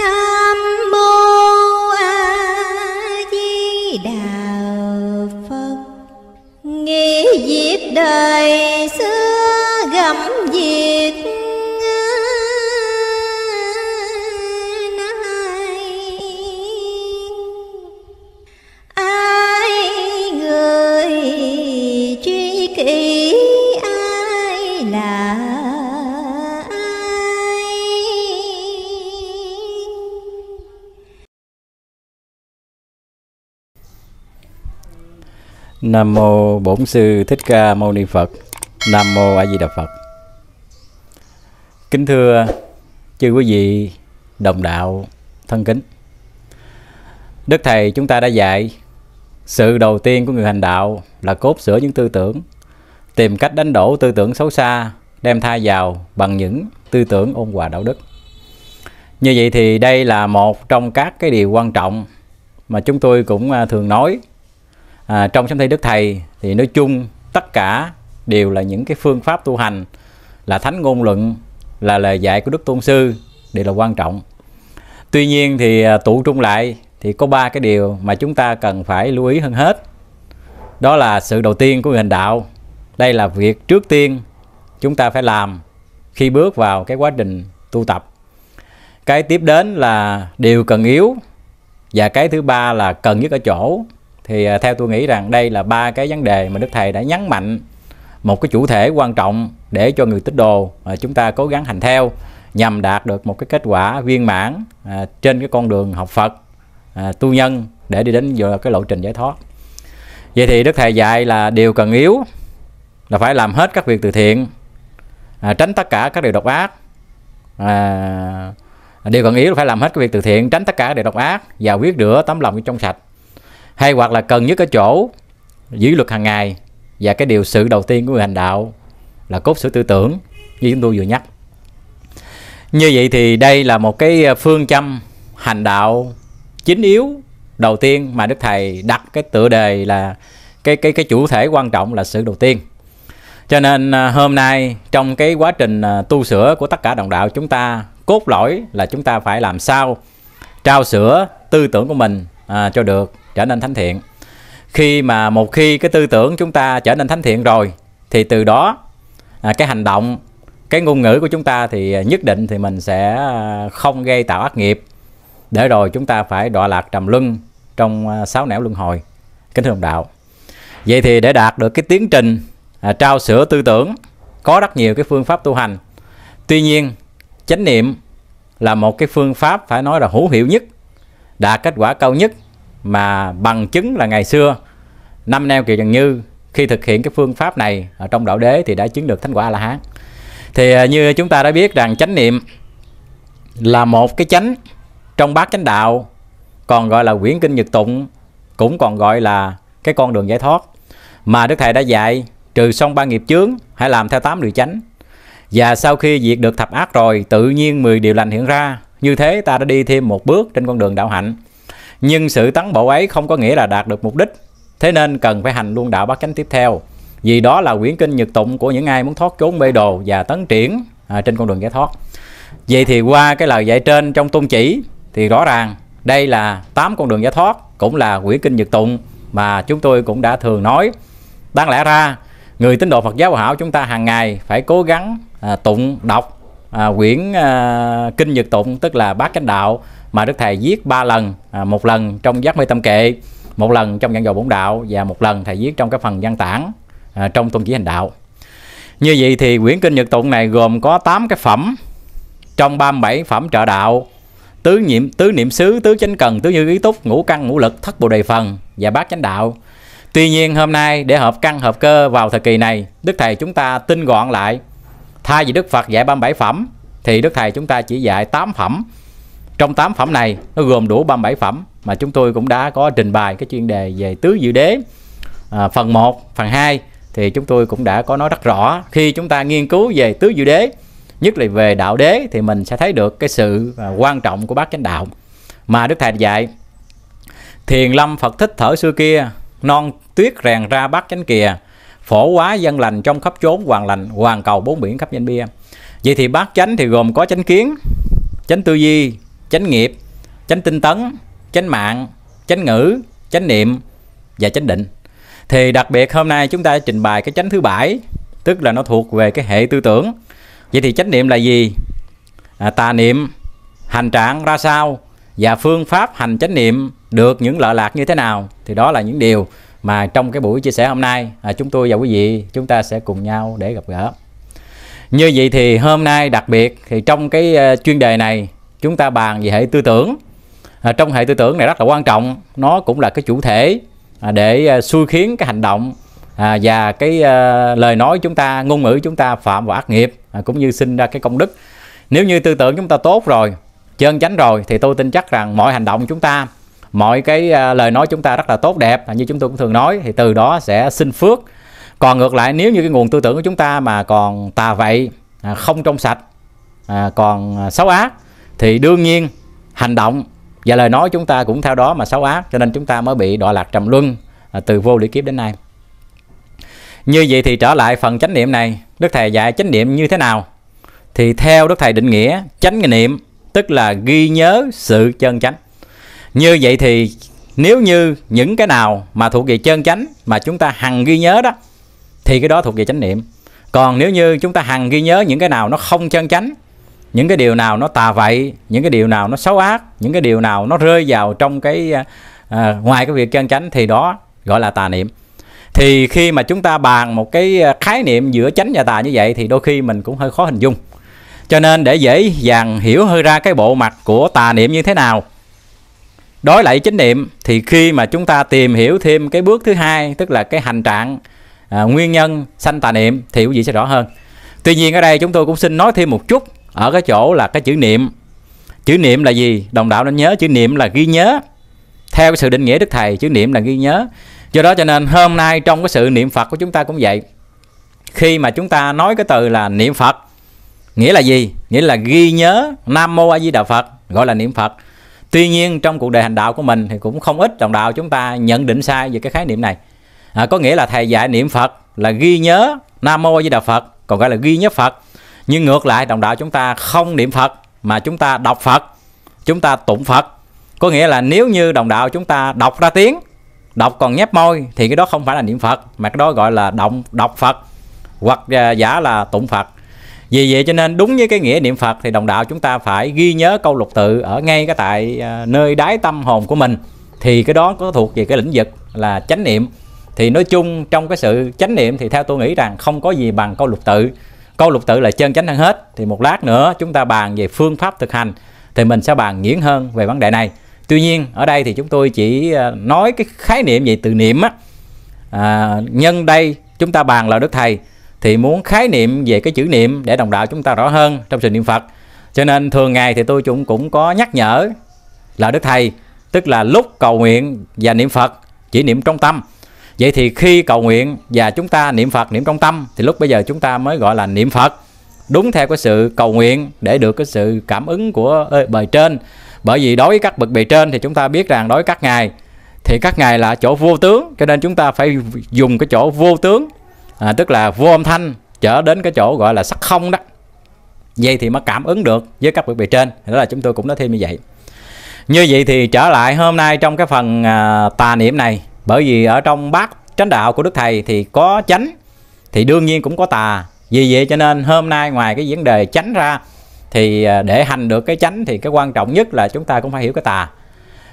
No. Nam mô Bổn sư Thích Ca Mâu Ni Phật. Nam mô A Di Đà Phật. Kính thưa chư quý vị đồng đạo thân kính. Đức thầy chúng ta đã dạy sự đầu tiên của người hành đạo là cốt sửa những tư tưởng, tìm cách đánh đổ tư tưởng xấu xa, đem thay vào bằng những tư tưởng ôn hòa đạo đức. Như vậy thì đây là một trong các cái điều quan trọng mà chúng tôi cũng à, thường nói à, trong sống thi đức thầy thì nói chung tất cả đều là những cái phương pháp tu hành là thánh ngôn luận là lời dạy của đức tôn sư đều là quan trọng tuy nhiên thì à, tụ trung lại thì có ba cái điều mà chúng ta cần phải lưu ý hơn hết đó là sự đầu tiên của người hành đạo đây là việc trước tiên chúng ta phải làm khi bước vào cái quá trình tu tập cái tiếp đến là điều cần yếu và cái thứ ba là cần nhất ở chỗ thì à, theo tôi nghĩ rằng đây là ba cái vấn đề mà đức thầy đã nhấn mạnh một cái chủ thể quan trọng để cho người tín đồ à, chúng ta cố gắng hành theo nhằm đạt được một cái kết quả viên mãn à, trên cái con đường học Phật tu nhân để đi đến giờ cái lộ trình giải thoát vậy thì đức thầy dạy là điều cần yếu là phải làm hết các việc từ thiện tránh tất cả các điều độc ác điều cần yếu là phải làm hết các việc từ thiện tránh tất cả các điều độc ác và quyết rửa tấm lòng trong sạch hay hoặc là cần nhất ở chỗ dưới luật hàng ngày và cái điều sự đầu tiên của người hành đạo là cốt sự tư tưởng như chúng tôi vừa nhắc như vậy thì đây là một cái phương châm hành đạo chính yếu đầu tiên mà đức thầy đặt cái tựa đề là cái cái cái chủ thể quan trọng là sự đầu tiên cho nên à, hôm nay trong cái quá trình à, tu sửa của tất cả đồng đạo chúng ta cốt lõi là chúng ta phải làm sao trao sửa tư tưởng của mình à, cho được trở nên thánh thiện khi mà một khi cái tư tưởng chúng ta trở nên thánh thiện rồi thì từ đó à, cái hành động cái ngôn ngữ của chúng ta thì nhất định thì mình sẽ à, không gây tạo ác nghiệp để rồi chúng ta phải đọa lạc trầm luân trong à, sáu nẻo luân hồi kính thưa đồng đạo vậy thì để đạt được cái tiến trình à, trao sửa tư tưởng có rất nhiều cái phương pháp tu hành tuy nhiên chánh niệm là một cái phương pháp phải nói là hữu hiệu nhất đạt kết quả cao nhất mà bằng chứng là ngày xưa năm neo kỳ trần như khi thực hiện cái phương pháp này ở trong đạo đế thì đã chứng được thánh quả a la hán thì à, như chúng ta đã biết rằng chánh niệm là một cái chánh trong bát chánh đạo còn gọi là quyển kinh nhật tụng cũng còn gọi là cái con đường giải thoát mà đức thầy đã dạy trừ xong ba nghiệp chướng hãy làm theo tám điều chánh và sau khi diệt được thập ác rồi tự nhiên 10 điều lành hiện ra như thế ta đã đi thêm một bước trên con đường đạo hạnh nhưng sự tấn bộ ấy không có nghĩa là đạt được mục đích thế nên cần phải hành luôn đạo bát chánh tiếp theo vì đó là quyển kinh nhật tụng của những ai muốn thoát chốn bê đồ và tấn triển à, trên con đường giải thoát vậy thì qua cái lời dạy trên trong tôn chỉ thì rõ ràng đây là tám con đường giải thoát cũng là quyển kinh nhật tụng mà chúng tôi cũng đã thường nói đáng lẽ ra người tín đồ Phật giáo hòa hảo chúng ta hàng ngày phải cố gắng à, tụng đọc à, quyển à, kinh nhật tụng tức là bát chánh đạo mà đức thầy viết ba lần à, một lần trong giác mê tâm kệ một lần trong giảng dầu bổn đạo và một lần thầy viết trong cái phần văn tản à, trong tôn chỉ hành đạo như vậy thì quyển kinh nhật tụng này gồm có 8 cái phẩm trong 37 phẩm trợ đạo tứ niệm tứ niệm xứ tứ chánh cần tứ như ý túc ngũ căn ngũ lực thất bồ đề phần và bát chánh đạo tuy nhiên hôm nay để hợp căn hợp cơ vào thời kỳ này đức thầy chúng ta tinh gọn lại thay vì đức phật dạy 37 phẩm thì đức thầy chúng ta chỉ dạy 8 phẩm trong 8 phẩm này nó gồm đủ 37 phẩm mà chúng tôi cũng đã có trình bày cái chuyên đề về tứ dự đế. À, phần 1, phần 2 thì chúng tôi cũng đã có nói rất rõ khi chúng ta nghiên cứu về tứ dự đế nhất là về đạo đế thì mình sẽ thấy được cái sự à, quan trọng của bát chánh đạo mà đức thầy dạy thiền lâm phật thích thở xưa kia non tuyết rèn ra bát chánh kìa phổ quá dân lành trong khắp chốn hoàng lành hoàng cầu bốn biển khắp danh bia vậy thì bát chánh thì gồm có chánh kiến chánh tư duy chánh nghiệp chánh tinh tấn chánh mạng chánh ngữ chánh niệm và chánh định thì đặc biệt hôm nay chúng ta trình bày cái chánh thứ bảy tức là nó thuộc về cái hệ tư tưởng vậy thì chánh niệm là gì à, tà niệm hành trạng ra sao và phương pháp hành chánh niệm được những lợi lạc như thế nào thì đó là những điều mà trong cái buổi chia sẻ hôm nay à, chúng tôi và quý vị chúng ta sẽ cùng nhau để gặp gỡ như vậy thì hôm nay đặc biệt thì trong cái ờ, chuyên đề này chúng ta bàn về hệ tư tưởng à, trong hệ tư tưởng này rất là quan trọng nó cũng là cái chủ thể à, để à, xui khiến cái hành động à, và cái à, lời nói chúng ta ngôn ngữ chúng ta phạm vào ác nghiệp à, cũng như sinh ra cái công đức nếu như tư tưởng chúng ta tốt rồi chân chánh rồi thì tôi tin chắc rằng mọi hành động chúng ta mọi cái à, lời nói chúng ta rất là tốt đẹp à, như chúng tôi cũng thường nói thì từ đó sẽ sinh phước còn ngược lại nếu như cái nguồn tư tưởng của chúng ta mà còn tà vậy à, không trong sạch à, còn à, xấu ác thì đương nhiên hành động và lời nói chúng ta cũng theo đó mà xấu ác cho nên chúng ta mới bị đọa lạc trầm luân à, từ vô lý kiếp đến nay như vậy thì trở lại phần chánh niệm này đức thầy dạy chánh niệm như thế nào thì theo đức thầy định nghĩa chánh niệm tức là ghi nhớ sự chân chánh như vậy thì nếu như những cái nào mà thuộc về chân chánh mà chúng ta hằng ghi nhớ đó thì cái đó thuộc về chánh niệm còn nếu như chúng ta hằng ghi nhớ những cái nào nó không chân chánh những cái điều nào nó tà vậy những cái điều nào nó xấu ác những cái điều nào nó rơi vào trong cái à, à ngoài cái việc chân chánh thì đó gọi là tà niệm thì khi mà chúng ta bàn một cái à, khái niệm giữa chánh và tà như vậy thì đôi khi mình cũng hơi khó hình dung cho nên để dễ dàng hiểu hơi ra cái bộ mặt của tà niệm như thế nào đối lại chánh niệm thì khi mà chúng ta tìm hiểu thêm cái bước thứ hai tức là cái hành trạng à, nguyên nhân sanh tà niệm thì quý vị sẽ rõ hơn tuy nhiên ở đây chúng tôi cũng xin nói thêm một chút ở cái chỗ là cái chữ niệm chữ niệm là gì đồng đạo nên nhớ chữ niệm là ghi nhớ theo cái sự định nghĩa đức thầy chữ niệm là ghi nhớ do đó cho nên hôm nay trong cái sự niệm phật của chúng ta cũng vậy khi mà chúng ta nói cái từ là niệm phật nghĩa là gì nghĩa là ghi nhớ nam mô a di đà phật gọi là niệm phật tuy nhiên trong cuộc đời hành đạo của mình thì cũng không ít đồng đạo chúng ta nhận định sai về cái khái niệm này à, có nghĩa là thầy dạy niệm phật là ghi nhớ nam mô a di đà phật còn gọi là ghi nhớ phật nhưng ngược lại đồng đạo chúng ta không niệm phật mà chúng ta đọc phật chúng ta tụng phật có nghĩa là nếu như đồng đạo chúng ta đọc ra tiếng đọc còn nhép môi thì cái đó không phải là niệm phật mà cái đó gọi là động đọc phật hoặc à, giả là tụng phật vì vậy cho nên đúng với cái nghĩa niệm phật thì đồng đạo chúng ta phải ghi nhớ câu lục tự ở ngay cái tại à, nơi đáy tâm hồn của mình thì cái đó có thuộc về cái lĩnh vực là chánh niệm thì nói chung trong cái sự chánh niệm thì theo tôi nghĩ rằng không có gì bằng câu lục tự câu lục tự là chân chánh hơn hết thì một lát nữa chúng ta bàn về phương pháp thực hành thì mình sẽ bàn nghiễn hơn về vấn đề này tuy nhiên ở đây thì chúng tôi chỉ ờ, nói cái khái niệm về từ niệm á à, nhân đây chúng ta bàn là đức thầy thì muốn khái niệm về cái chữ niệm để đồng đạo chúng ta rõ hơn trong sự niệm Phật cho nên thường ngày thì tôi cũng cũng có nhắc nhở là đức thầy tức là lúc cầu nguyện và niệm Phật chỉ niệm trong tâm vậy thì khi cầu nguyện và chúng ta niệm phật niệm trong tâm thì lúc bây giờ chúng ta mới gọi là niệm phật đúng theo cái sự cầu nguyện để được cái sự cảm ứng của ơi, bề trên bởi vì đối với các bậc bề trên thì chúng ta biết rằng đối với các ngài thì các ngài là chỗ vô tướng cho nên chúng ta phải dùng cái chỗ vô tướng à, tức là vô âm thanh trở đến cái chỗ gọi là sắc không đó vậy thì mới cảm ứng được với các bậc bề trên đó là chúng tôi cũng nói thêm như vậy như vậy thì trở lại hôm nay trong cái phần à, tà niệm này bởi vì ở trong bát chánh đạo của đức thầy thì có chánh thì đương nhiên cũng có tà vì vậy cho nên hôm nay ngoài cái vấn đề chánh ra thì à, để hành được cái chánh thì cái quan trọng nhất là chúng ta cũng phải hiểu cái tà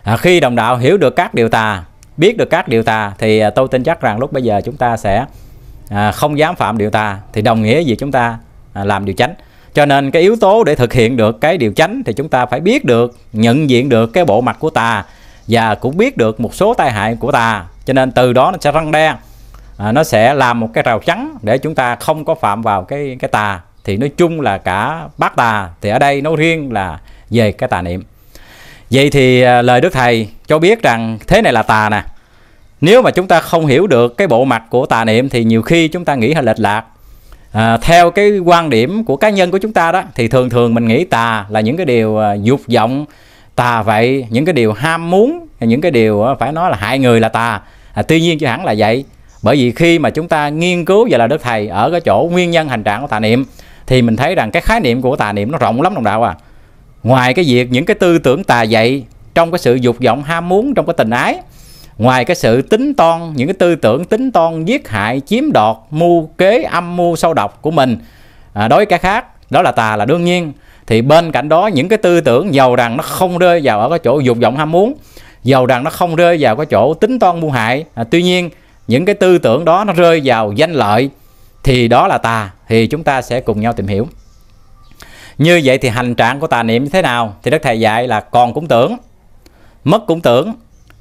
à, khi đồng đạo hiểu được các điều tà biết được các điều tà thì à, tôi tin chắc rằng lúc bây giờ chúng ta sẽ à, không dám phạm điều tà thì đồng nghĩa gì chúng ta à, làm điều chánh cho nên cái yếu tố để thực hiện được cái điều chánh thì chúng ta phải biết được nhận diện được cái bộ mặt của tà và cũng biết được một số tai hại của tà cho nên từ đó nó sẽ răng đe à, nó sẽ làm một cái rào chắn để chúng ta không có phạm vào cái cái tà thì nói chung là cả bát tà thì ở đây nói riêng là về cái tà niệm vậy thì à, lời đức thầy cho biết rằng thế này là tà nè nếu mà chúng ta không hiểu được cái bộ mặt của tà niệm thì nhiều khi chúng ta nghĩ hơi lệch lạc à, theo cái quan điểm của cá nhân của chúng ta đó thì thường thường mình nghĩ tà là những cái điều à, dục vọng tà vậy những cái điều ham muốn những cái điều phải nói là hại người là tà à, tuy nhiên chứ hẳn là vậy bởi vì khi mà chúng ta nghiên cứu về là đức thầy ở cái chỗ nguyên nhân hành trạng của tà niệm thì mình thấy rằng cái khái niệm của tà niệm nó rộng lắm đồng đạo à ngoài cái việc những cái tư tưởng tà dạy trong cái sự dục vọng ham muốn trong cái tình ái ngoài cái sự tính toan những cái tư tưởng tính toan giết hại chiếm đoạt mưu kế âm mưu sâu độc của mình à, đối với cái khác đó là tà là đương nhiên thì bên cạnh đó những cái tư tưởng giàu rằng nó không rơi vào ở cái chỗ dục vọng ham muốn giàu rằng nó không rơi vào cái chỗ tính toan mua hại à, tuy nhiên những cái tư tưởng đó nó rơi vào danh lợi thì đó là tà thì chúng ta sẽ cùng nhau tìm hiểu như vậy thì hành trạng của tà niệm như thế nào thì đức thầy dạy là còn cũng tưởng mất cũng tưởng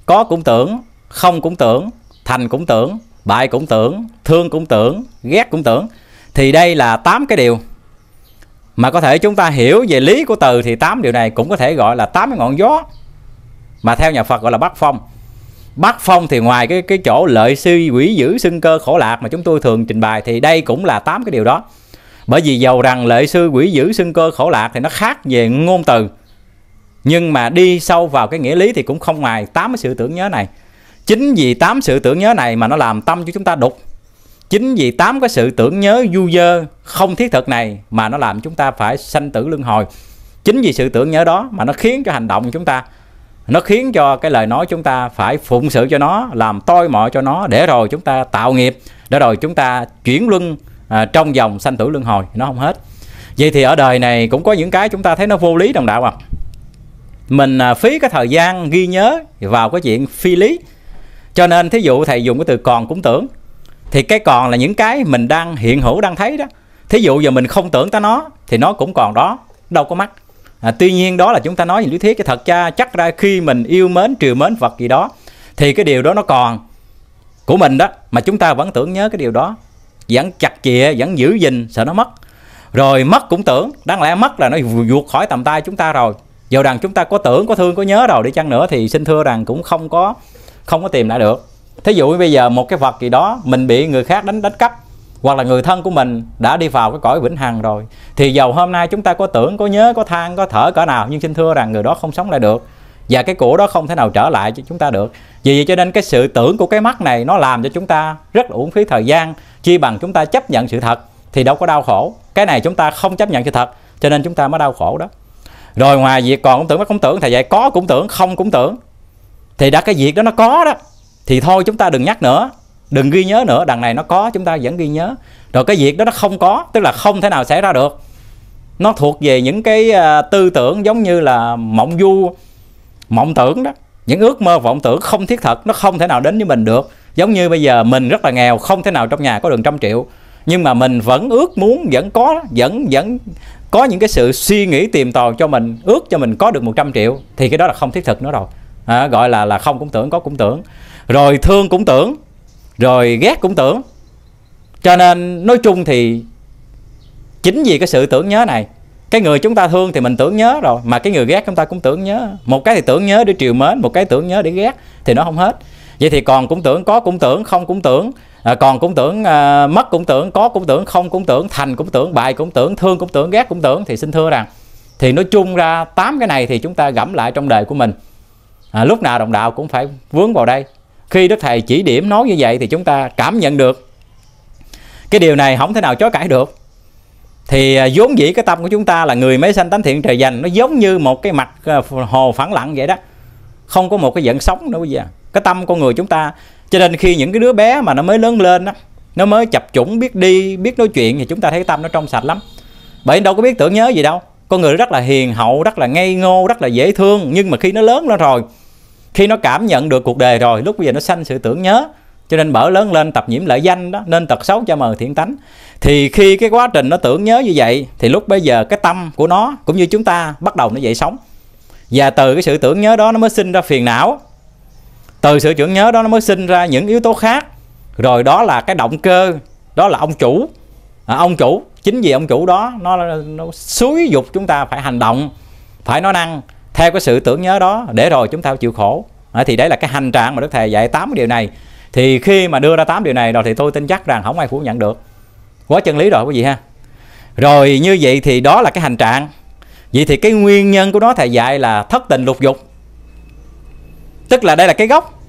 có cũng tưởng không cũng tưởng thành cũng tưởng bại cũng tưởng thương cũng tưởng ghét cũng tưởng thì đây là tám cái điều mà có thể chúng ta hiểu về lý của từ thì tám điều này cũng có thể gọi là tám cái ngọn gió mà theo nhà Phật gọi là bát phong bát phong thì ngoài cái cái chỗ lợi sư quỷ dữ sưng cơ khổ lạc mà chúng tôi thường trình bày thì đây cũng là tám cái điều đó bởi vì dầu rằng lợi sư quỷ dữ sưng cơ khổ lạc thì nó khác về ngôn từ nhưng mà đi sâu vào cái nghĩa lý thì cũng không ngoài tám cái sự tưởng nhớ này chính vì tám sự tưởng nhớ này mà nó làm tâm cho chúng ta đục chính vì tám cái sự tưởng nhớ du dơ không thiết thực này mà nó làm chúng ta phải sanh tử luân hồi chính vì sự tưởng nhớ đó mà nó khiến cho hành động của chúng ta nó khiến cho cái lời nói chúng ta phải phụng sự cho nó làm tôi mọi cho nó để rồi chúng ta tạo nghiệp để rồi chúng ta chuyển luân à, trong dòng sanh tử luân hồi nó không hết vậy thì ở đời này cũng có những cái chúng ta thấy nó vô lý đồng đạo à mình à, phí cái thời gian ghi nhớ vào cái chuyện phi lý cho nên thí dụ thầy dùng cái từ còn cũng tưởng thì cái còn là những cái mình đang hiện hữu đang thấy đó thí dụ giờ mình không tưởng tới nó thì nó cũng còn đó đâu có mắt à, tuy nhiên đó là chúng ta nói về lý thuyết cái thật ra chắc ra khi mình yêu mến trừ mến vật gì đó thì cái điều đó nó còn của mình đó mà chúng ta vẫn tưởng nhớ cái điều đó vẫn chặt chìa vẫn giữ gìn sợ nó mất rồi mất cũng tưởng đáng lẽ mất là nó vượt khỏi tầm tay chúng ta rồi dù rằng chúng ta có tưởng có thương có nhớ rồi đi chăng nữa thì xin thưa rằng cũng không có không có tìm lại được thí dụ bây giờ một cái vật gì đó mình bị người khác đánh đánh cắp hoặc là người thân của mình đã đi vào cái cõi vĩnh hằng rồi thì dầu hôm nay chúng ta có tưởng có nhớ có than có thở cỡ nào nhưng xin thưa rằng người đó không sống lại được và cái cổ đó không thể nào trở lại cho chúng ta được vì vậy cho nên cái sự tưởng của cái mắt này nó làm cho chúng ta rất là uổng phí thời gian chi bằng chúng ta chấp nhận sự thật thì đâu có đau khổ cái này chúng ta không chấp nhận sự thật cho nên chúng ta mới đau khổ đó rồi ngoài việc còn cũng tưởng mất cũng tưởng thầy dạy có cũng tưởng không cũng tưởng thì đã cái việc đó nó có đó thì thôi chúng ta đừng nhắc nữa đừng ghi nhớ nữa đằng này nó có chúng ta vẫn ghi nhớ rồi cái việc đó nó không có tức là không thể nào xảy ra được nó thuộc về những cái à, tư tưởng giống như là mộng du mộng tưởng đó những ước mơ vọng tưởng không thiết thật nó không thể nào đến với mình được giống như bây giờ mình rất là nghèo không thể nào trong nhà có được trăm triệu nhưng mà mình vẫn ước muốn vẫn có vẫn vẫn có những cái sự suy nghĩ tiềm tòi cho mình ước cho mình có được 100 triệu thì cái đó là không thiết thực nữa rồi à, gọi là là không cũng tưởng có cũng tưởng rồi thương cũng tưởng rồi ghét cũng tưởng cho nên nói chung thì chính vì cái sự tưởng nhớ này cái người chúng ta thương thì mình tưởng nhớ rồi mà cái người ghét chúng ta cũng tưởng nhớ một cái thì tưởng nhớ để triều mến một cái tưởng nhớ để ghét thì nó không hết vậy thì còn cũng tưởng có cũng tưởng không cũng tưởng à, còn cũng tưởng à, mất cũng tưởng có cũng tưởng không cũng tưởng thành cũng tưởng bại cũng tưởng thương cũng tưởng ghét cũng tưởng thì xin thưa rằng thì nói chung ra tám cái này thì chúng ta gẫm lại trong đời của mình à, lúc nào đồng đạo cũng phải vướng vào đây khi đức thầy chỉ điểm nói như vậy thì chúng ta cảm nhận được cái điều này không thể nào chối cãi được thì à, vốn dĩ cái tâm của chúng ta là người mới sanh tánh thiện trời dành nó giống như một cái mặt à, hồ phẳng lặng vậy đó không có một cái dẫn sống nữa bây giờ cái tâm con người chúng ta cho nên khi những cái đứa bé mà nó mới lớn lên đó, nó mới chập chủng biết đi biết nói chuyện thì chúng ta thấy cái tâm nó trong sạch lắm bởi đâu có biết tưởng nhớ gì đâu con người rất là hiền hậu rất là ngây ngô rất là dễ thương nhưng mà khi nó lớn lên rồi khi nó cảm nhận được cuộc đời rồi lúc bây giờ nó sanh sự tưởng nhớ cho nên mở lớn lên tập nhiễm lợi danh đó nên tật xấu cho mờ thiện tánh thì khi cái quá trình nó tưởng nhớ như vậy thì lúc bây giờ cái tâm của nó cũng như chúng ta bắt đầu nó dậy sống và từ cái sự tưởng nhớ đó nó mới sinh ra phiền não từ sự tưởng nhớ đó nó mới sinh ra những yếu tố khác rồi đó là cái động cơ đó là ông chủ à, ông chủ chính vì ông chủ đó nó nó xúi dục chúng ta phải hành động phải nói năng theo cái sự tưởng nhớ đó để rồi chúng ta chịu khổ à, thì đấy là cái hành trạng mà đức thầy dạy tám điều này thì khi mà đưa ra tám điều này rồi thì tôi tin chắc rằng không ai phủ nhận được quá chân lý rồi quý vị ha rồi như vậy thì đó là cái hành trạng vậy thì cái nguyên nhân của nó thầy dạy là thất tình lục dục tức là đây là cái gốc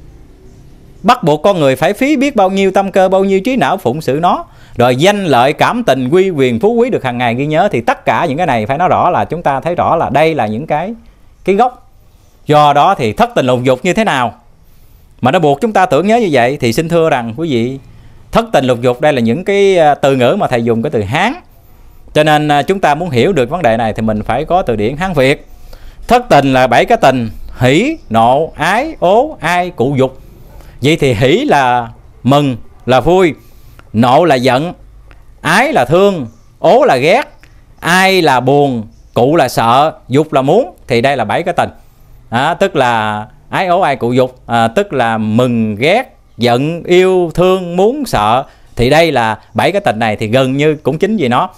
bắt buộc con người phải phí biết bao nhiêu tâm cơ bao nhiêu trí não phụng sự nó rồi danh lợi cảm tình quy quyền phú quý được hàng ngày ghi nhớ thì tất cả những cái này phải nói rõ là chúng ta thấy rõ là đây là những cái cái gốc do đó thì thất tình lục dục như thế nào mà nó buộc chúng ta tưởng nhớ như vậy thì xin thưa rằng quý vị thất tình lục dục đây là những cái à, từ ngữ mà thầy dùng cái từ hán cho nên à, chúng ta muốn hiểu được vấn đề này thì mình phải có từ điển hán việt thất tình là bảy cái tình hỷ nộ ái ố ai cụ dục vậy thì hỷ là mừng là vui nộ là giận ái là thương ố là ghét ai là buồn cụ là sợ dục là muốn thì đây là bảy cái tình à, tức là ái ố ai cụ dục à, tức là mừng ghét giận yêu thương muốn sợ thì đây là bảy cái tình này thì gần như cũng chính vì nó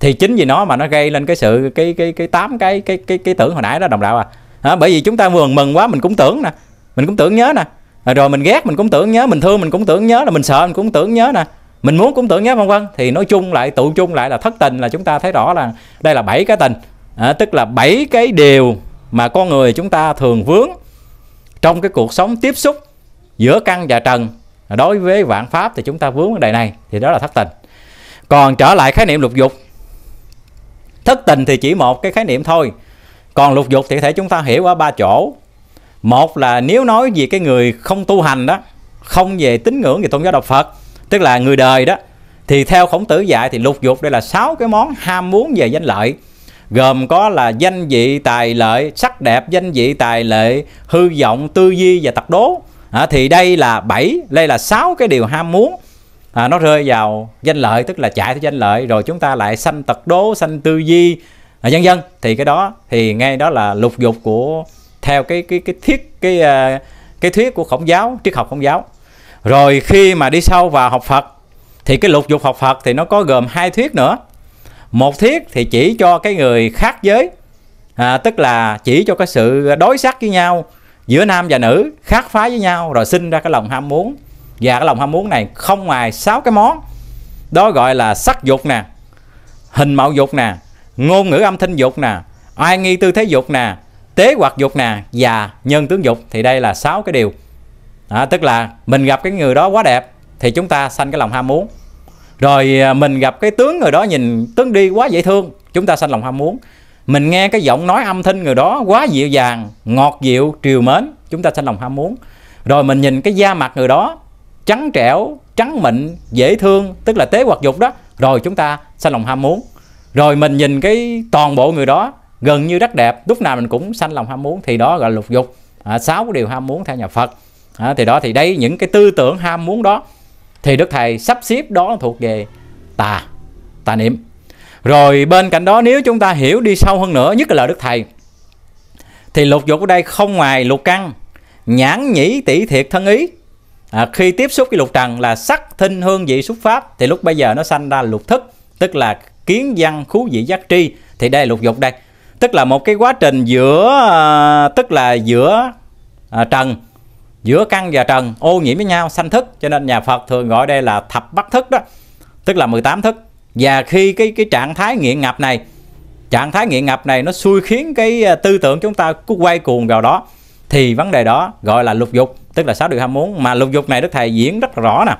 thì chính vì nó mà nó gây lên cái sự cái cái cái tám cái cái cái cái tưởng hồi nãy đó đồng đạo à, à bởi vì chúng ta vừa mừng quá mình cũng tưởng nè mình cũng tưởng nhớ nè à, rồi mình ghét mình cũng tưởng nhớ mình thương mình cũng tưởng nhớ là mình sợ mình cũng tưởng nhớ nè mình muốn cũng tưởng nhớ vân vân thì nói chung lại tụ chung lại là thất tình là chúng ta thấy rõ là đây là bảy cái tình à, tức là bảy cái điều mà con người chúng ta thường vướng trong cái cuộc sống tiếp xúc giữa căn và trần đối với vạn pháp thì chúng ta vướng vấn đề này thì đó là thất tình còn trở lại khái niệm lục dục thất tình thì chỉ một cái khái niệm thôi còn lục dục thì thể chúng ta hiểu ở ba chỗ một là nếu nói về cái người không tu hành đó không về tín ngưỡng về tôn giáo đạo phật tức là người đời đó thì theo khổng tử dạy thì lục dục đây là sáu cái món ham muốn về danh lợi gồm có là danh vị tài lợi sắc đẹp danh vị tài lợi hư vọng tư duy và tật đố à, thì đây là bảy đây là sáu cái điều ham muốn à, nó rơi vào danh lợi tức là chạy theo danh lợi rồi chúng ta lại sanh tật đố sanh tư duy à, vân vân thì cái đó thì ngay đó là lục dục của theo cái cái cái thiết cái à, cái thuyết của khổng giáo triết học khổng giáo rồi khi mà đi sâu vào học phật thì cái lục dục học phật thì nó có gồm hai thuyết nữa một thuyết thì chỉ cho cái người khác giới à, tức là chỉ cho cái sự đối sắc với nhau giữa nam và nữ khác phái với nhau rồi sinh ra cái lòng ham muốn và cái lòng ham muốn này không ngoài sáu cái món đó gọi là sắc dục nè hình mạo dục nè ngôn ngữ âm thanh dục nè oai nghi tư thế dục nè tế hoạt dục nè và nhân tướng dục thì đây là sáu cái điều à, tức là mình gặp cái người đó quá đẹp thì chúng ta sanh cái lòng ham muốn rồi à, mình gặp cái tướng người đó nhìn tướng đi quá dễ thương chúng ta sanh lòng ham muốn mình nghe cái giọng nói âm thanh người đó quá dịu dàng ngọt dịu triều mến chúng ta sanh lòng ham muốn rồi mình nhìn cái da mặt người đó trắng trẻo trắng mịn dễ thương tức là tế hoạt dục đó rồi chúng ta sanh lòng ham muốn rồi mình nhìn cái toàn bộ người đó gần như rất đẹp lúc nào mình cũng sanh lòng ham muốn thì đó gọi là lục dục à, sáu cái điều ham muốn theo nhà phật à, thì đó thì đấy những cái tư tưởng ham muốn đó thì đức thầy sắp xếp đó thuộc về tà tà niệm rồi bên cạnh đó nếu chúng ta hiểu đi sâu hơn nữa nhất là đức thầy thì lục dục ở đây không ngoài lục căn nhãn nhĩ tỷ thiệt thân ý à, khi tiếp xúc với lục trần là sắc thinh hương vị xuất pháp thì lúc bây giờ nó sanh ra lục thức tức là kiến văn khú vị giác tri thì đây là lục dục đây tức là một cái quá trình giữa à, tức là giữa à, trần giữa căn và trần ô nhiễm với nhau sanh thức cho nên nhà Phật thường gọi đây là thập bắt thức đó tức là 18 thức và khi cái cái trạng thái nghiện ngập này trạng thái nghiện ngập này nó xui khiến cái à, tư tưởng chúng ta cứ quay cuồng vào đó thì vấn đề đó gọi là lục dục tức là sáu điều ham muốn mà lục dục này đức thầy diễn rất rõ nè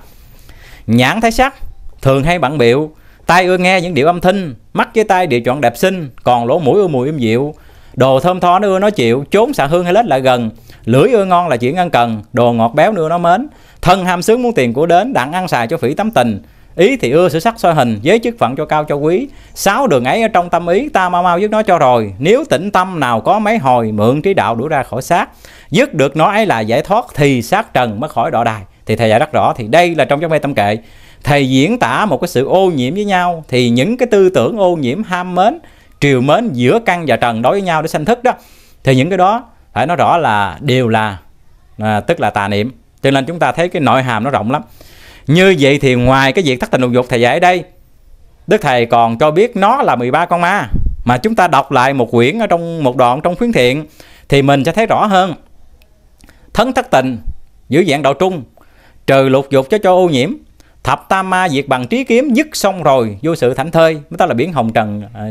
nhãn thấy sắc thường hay bận biệu tai ưa nghe những điệu âm thanh mắt với tai điệu chọn đẹp xinh còn lỗ mũi ưa mùi im dịu đồ thơm tho nó ưa nó chịu trốn xạ hương hay lết lại gần lưỡi ưa ngon là chuyện ăn cần đồ ngọt béo nữa nó mến thân ham sướng muốn tiền của đến đặng ăn xài cho phỉ tấm tình ý thì ưa sự sắc soi hình giới chức phận cho cao cho quý sáu đường ấy ở trong tâm ý ta mau mau dứt nó cho rồi nếu tĩnh tâm nào có mấy hồi mượn trí đạo đuổi ra khỏi xác dứt được nó ấy là giải thoát thì xác trần mới khỏi đọa đài thì thầy giải rất rõ thì đây là trong trong mê tâm kệ thầy diễn tả một cái sự ô nhiễm với nhau thì những cái tư tưởng ô nhiễm ham mến triều mến giữa căn và trần đối với nhau để sanh thức đó thì những cái đó phải nói rõ là đều là à, tức là tà niệm cho nên chúng ta thấy cái nội hàm nó rộng lắm như vậy thì ngoài cái việc thất tình lục dục thầy dạy ở đây đức thầy còn cho biết nó là 13 con ma mà chúng ta đọc lại một quyển ở trong một đoạn trong khuyến thiện thì mình sẽ thấy rõ hơn thấn thất tình giữ dạng đạo trung trừ lục dục cho cho ô nhiễm thập tam ma diệt bằng trí kiếm dứt xong rồi vô sự thảnh thơi mới ta là biển hồng trần à,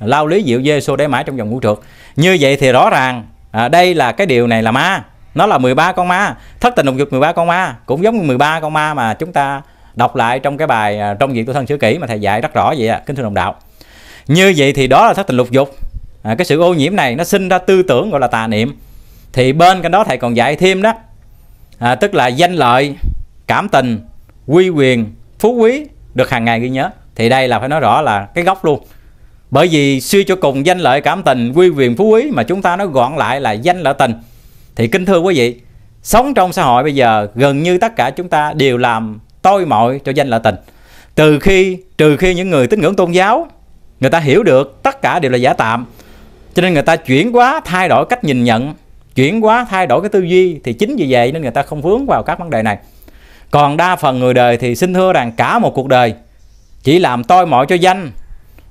lao lý diệu dê xô để mãi trong vòng vũ trượt như vậy thì rõ ràng à, đây là cái điều này là ma nó là 13 con ma thất tình động dục 13 con ma cũng giống như 13 con ma mà chúng ta đọc lại trong cái bài à, trong diện tu thân sửa kỹ mà thầy dạy rất rõ vậy à, kính thưa đồng đạo như vậy thì đó là thất tình lục dục à, cái sự ô nhiễm này nó sinh ra tư tưởng gọi là tà niệm thì bên cạnh đó thầy còn dạy thêm đó à, tức là danh lợi cảm tình quy quyền phú quý được hàng ngày ghi nhớ thì đây là phải nói rõ là cái gốc luôn bởi vì suy cho cùng danh lợi cảm tình quy quyền phú quý mà chúng ta nói gọn lại là danh lợi tình thì kính thưa quý vị sống trong xã hội bây giờ gần như tất cả chúng ta đều làm tôi mọi cho danh lợi tình từ khi trừ khi những người tín ngưỡng tôn giáo người ta hiểu được tất cả đều là giả tạm cho nên người ta chuyển quá thay đổi cách nhìn nhận chuyển quá thay đổi cái tư duy thì chính vì vậy nên người ta không vướng vào các vấn đề này còn đa phần người đời thì xin thưa rằng cả một cuộc đời chỉ làm tôi mọi cho danh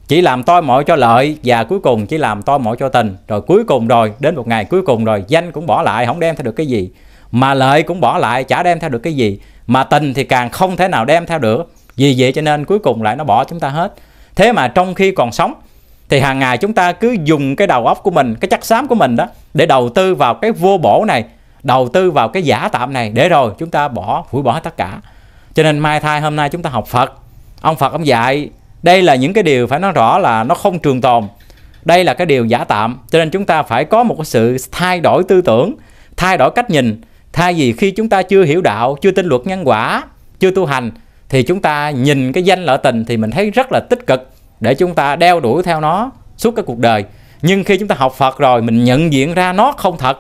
chỉ làm tôi mọi cho lợi và cuối cùng chỉ làm tôi mọi cho tình rồi cuối cùng rồi đến một ngày cuối cùng rồi danh cũng bỏ lại không đem theo được cái gì mà lợi cũng bỏ lại chả đem theo được cái gì mà tình thì càng không thể nào đem theo được vì vậy cho nên cuối cùng lại nó bỏ chúng ta hết thế mà trong khi còn sống thì hàng ngày chúng ta cứ dùng cái đầu óc của mình cái chắc xám của mình đó để đầu tư vào cái vô bổ này đầu tư vào cái giả tạm này để rồi chúng ta bỏ phủi bỏ tất cả cho nên mai thai hôm nay chúng ta học phật ông phật ông dạy đây là những cái điều phải nói rõ là nó không trường tồn đây là cái điều giả tạm cho nên chúng ta phải có một cái sự thay đổi tư tưởng thay đổi cách nhìn thay vì khi chúng ta chưa hiểu đạo chưa tin luật nhân quả chưa tu hành thì chúng ta nhìn cái danh lợi tình thì mình thấy rất là tích cực để chúng ta đeo đuổi theo nó suốt cái cuộc đời nhưng khi chúng ta học phật rồi mình nhận diện ra nó không thật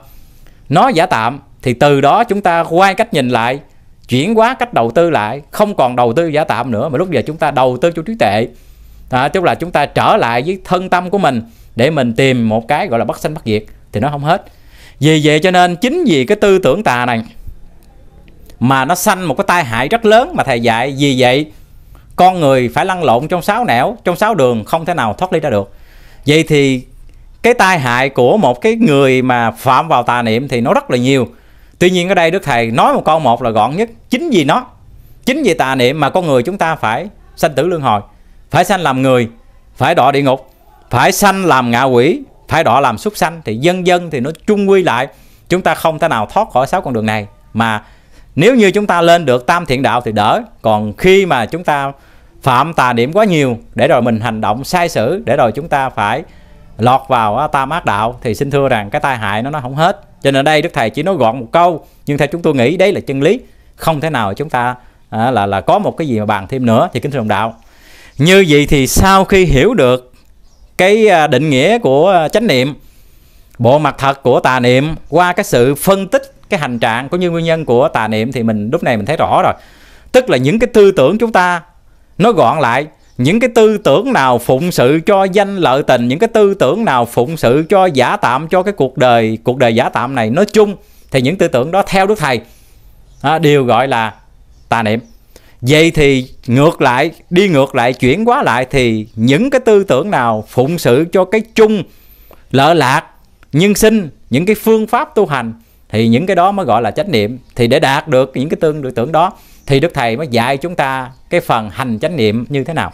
nó giả tạm thì từ đó chúng ta quay cách nhìn lại chuyển hóa cách đầu tư lại không còn đầu tư giả tạm nữa mà lúc giờ chúng ta đầu tư cho trí tuệ à, tức là chúng ta trở lại với thân tâm của mình để mình tìm một cái gọi là bất sanh bất diệt thì nó không hết vì vậy cho nên chính vì cái tư tưởng tà này mà nó sanh một cái tai hại rất lớn mà thầy dạy vì vậy con người phải lăn lộn trong sáu nẻo trong sáu đường không thể nào thoát ly ra được vậy thì cái tai hại của một cái người mà phạm vào tà niệm thì nó rất là nhiều tuy nhiên ở đây đức thầy nói một câu một là gọn nhất chính vì nó chính vì tà niệm mà con người chúng ta phải sanh tử luân hồi phải sanh làm người phải đọa địa ngục phải sanh làm ngạ quỷ phải đọa làm súc sanh thì dân dân thì nó chung quy lại chúng ta không thể nào thoát khỏi sáu con đường này mà nếu như chúng ta lên được tam thiện đạo thì đỡ còn khi mà chúng ta phạm tà niệm quá nhiều để rồi mình hành động sai sử để rồi chúng ta phải lọt vào tam ác đạo thì xin thưa rằng cái tai hại nó nó không hết cho nên ở đây đức thầy chỉ nói gọn một câu nhưng theo chúng tôi nghĩ đấy là chân lý không thể nào chúng ta à, là là có một cái gì mà bàn thêm nữa thì kính thưa đồng đạo như vậy thì sau khi hiểu được cái định nghĩa của chánh niệm bộ mặt thật của tà niệm qua cái sự phân tích cái hành trạng cũng như nguyên nhân của tà niệm thì mình lúc này mình thấy rõ rồi tức là những cái tư tưởng chúng ta nói gọn lại những cái tư tưởng nào phụng sự cho danh lợi tình những cái tư tưởng nào phụng sự cho giả tạm cho cái cuộc đời cuộc đời giả tạm này nói chung thì những tư tưởng đó theo đức thầy à, đều gọi là tà niệm vậy thì ngược lại đi ngược lại chuyển quá lại thì những cái tư tưởng nào phụng sự cho cái chung lợi lạc nhân sinh những cái phương pháp tu hành thì những cái đó mới gọi là chánh niệm thì để đạt được những cái tương đối tưởng đó thì đức thầy mới dạy chúng ta cái phần hành chánh niệm như thế nào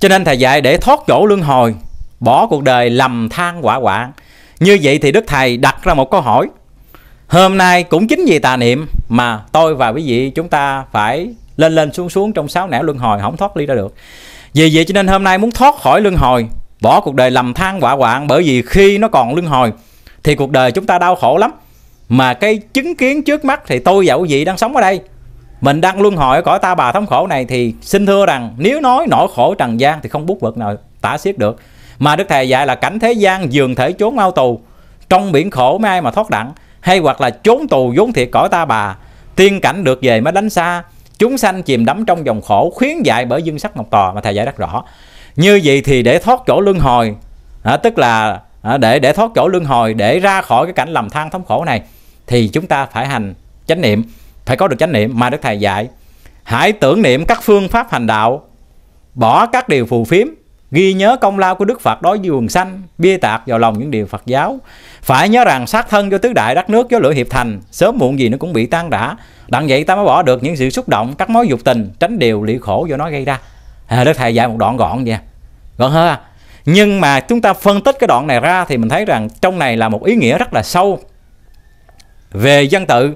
cho nên thầy dạy để thoát chỗ luân hồi bỏ cuộc đời lầm than quả quả như vậy thì đức thầy đặt ra một câu hỏi hôm nay cũng chính vì tà niệm mà tôi và quý vị chúng ta phải lên lên xuống xuống trong sáu nẻo luân hồi không thoát ly ra được vì vậy cho nên hôm nay muốn thoát khỏi luân hồi bỏ cuộc đời lầm than quả quạng bởi vì khi nó còn luân hồi thì cuộc đời chúng ta đau khổ lắm mà cái chứng kiến trước mắt thì tôi và quý vị đang sống ở đây mình đang luân hồi ở cõi ta bà thống khổ này thì xin thưa rằng nếu nói nỗi khổ trần gian thì không bút vật nào tả xiết được mà đức thầy dạy là cảnh thế gian dường thể trốn ao tù trong biển khổ mới ai mà thoát đặng hay hoặc là trốn tù vốn thiệt cõi ta bà tiên cảnh được về mới đánh xa chúng sanh chìm đắm trong dòng khổ khuyến dạy bởi dương sắc ngọc tò mà thầy dạy rất rõ như vậy thì để thoát chỗ luân hồi à, tức là à, để để thoát chỗ luân hồi để ra khỏi cái cảnh lầm than thống khổ này thì chúng ta phải hành chánh niệm phải có được chánh niệm mà đức thầy dạy hãy tưởng niệm các phương pháp hành đạo bỏ các điều phù phiếm ghi nhớ công lao của Đức Phật đối với quần sanh, bia tạc vào lòng những điều Phật giáo. Phải nhớ rằng sát thân do tứ đại đất nước, vô lửa hiệp thành, sớm muộn gì nó cũng bị tan rã. Đặng vậy ta mới bỏ được những sự xúc động, các mối dục tình, tránh điều liệu khổ do nó gây ra. À, Đức Thầy dạy một đoạn gọn vậy, gọn hơn. À? Nhưng mà chúng ta phân tích cái đoạn này ra thì mình thấy rằng trong này là một ý nghĩa rất là sâu về dân tự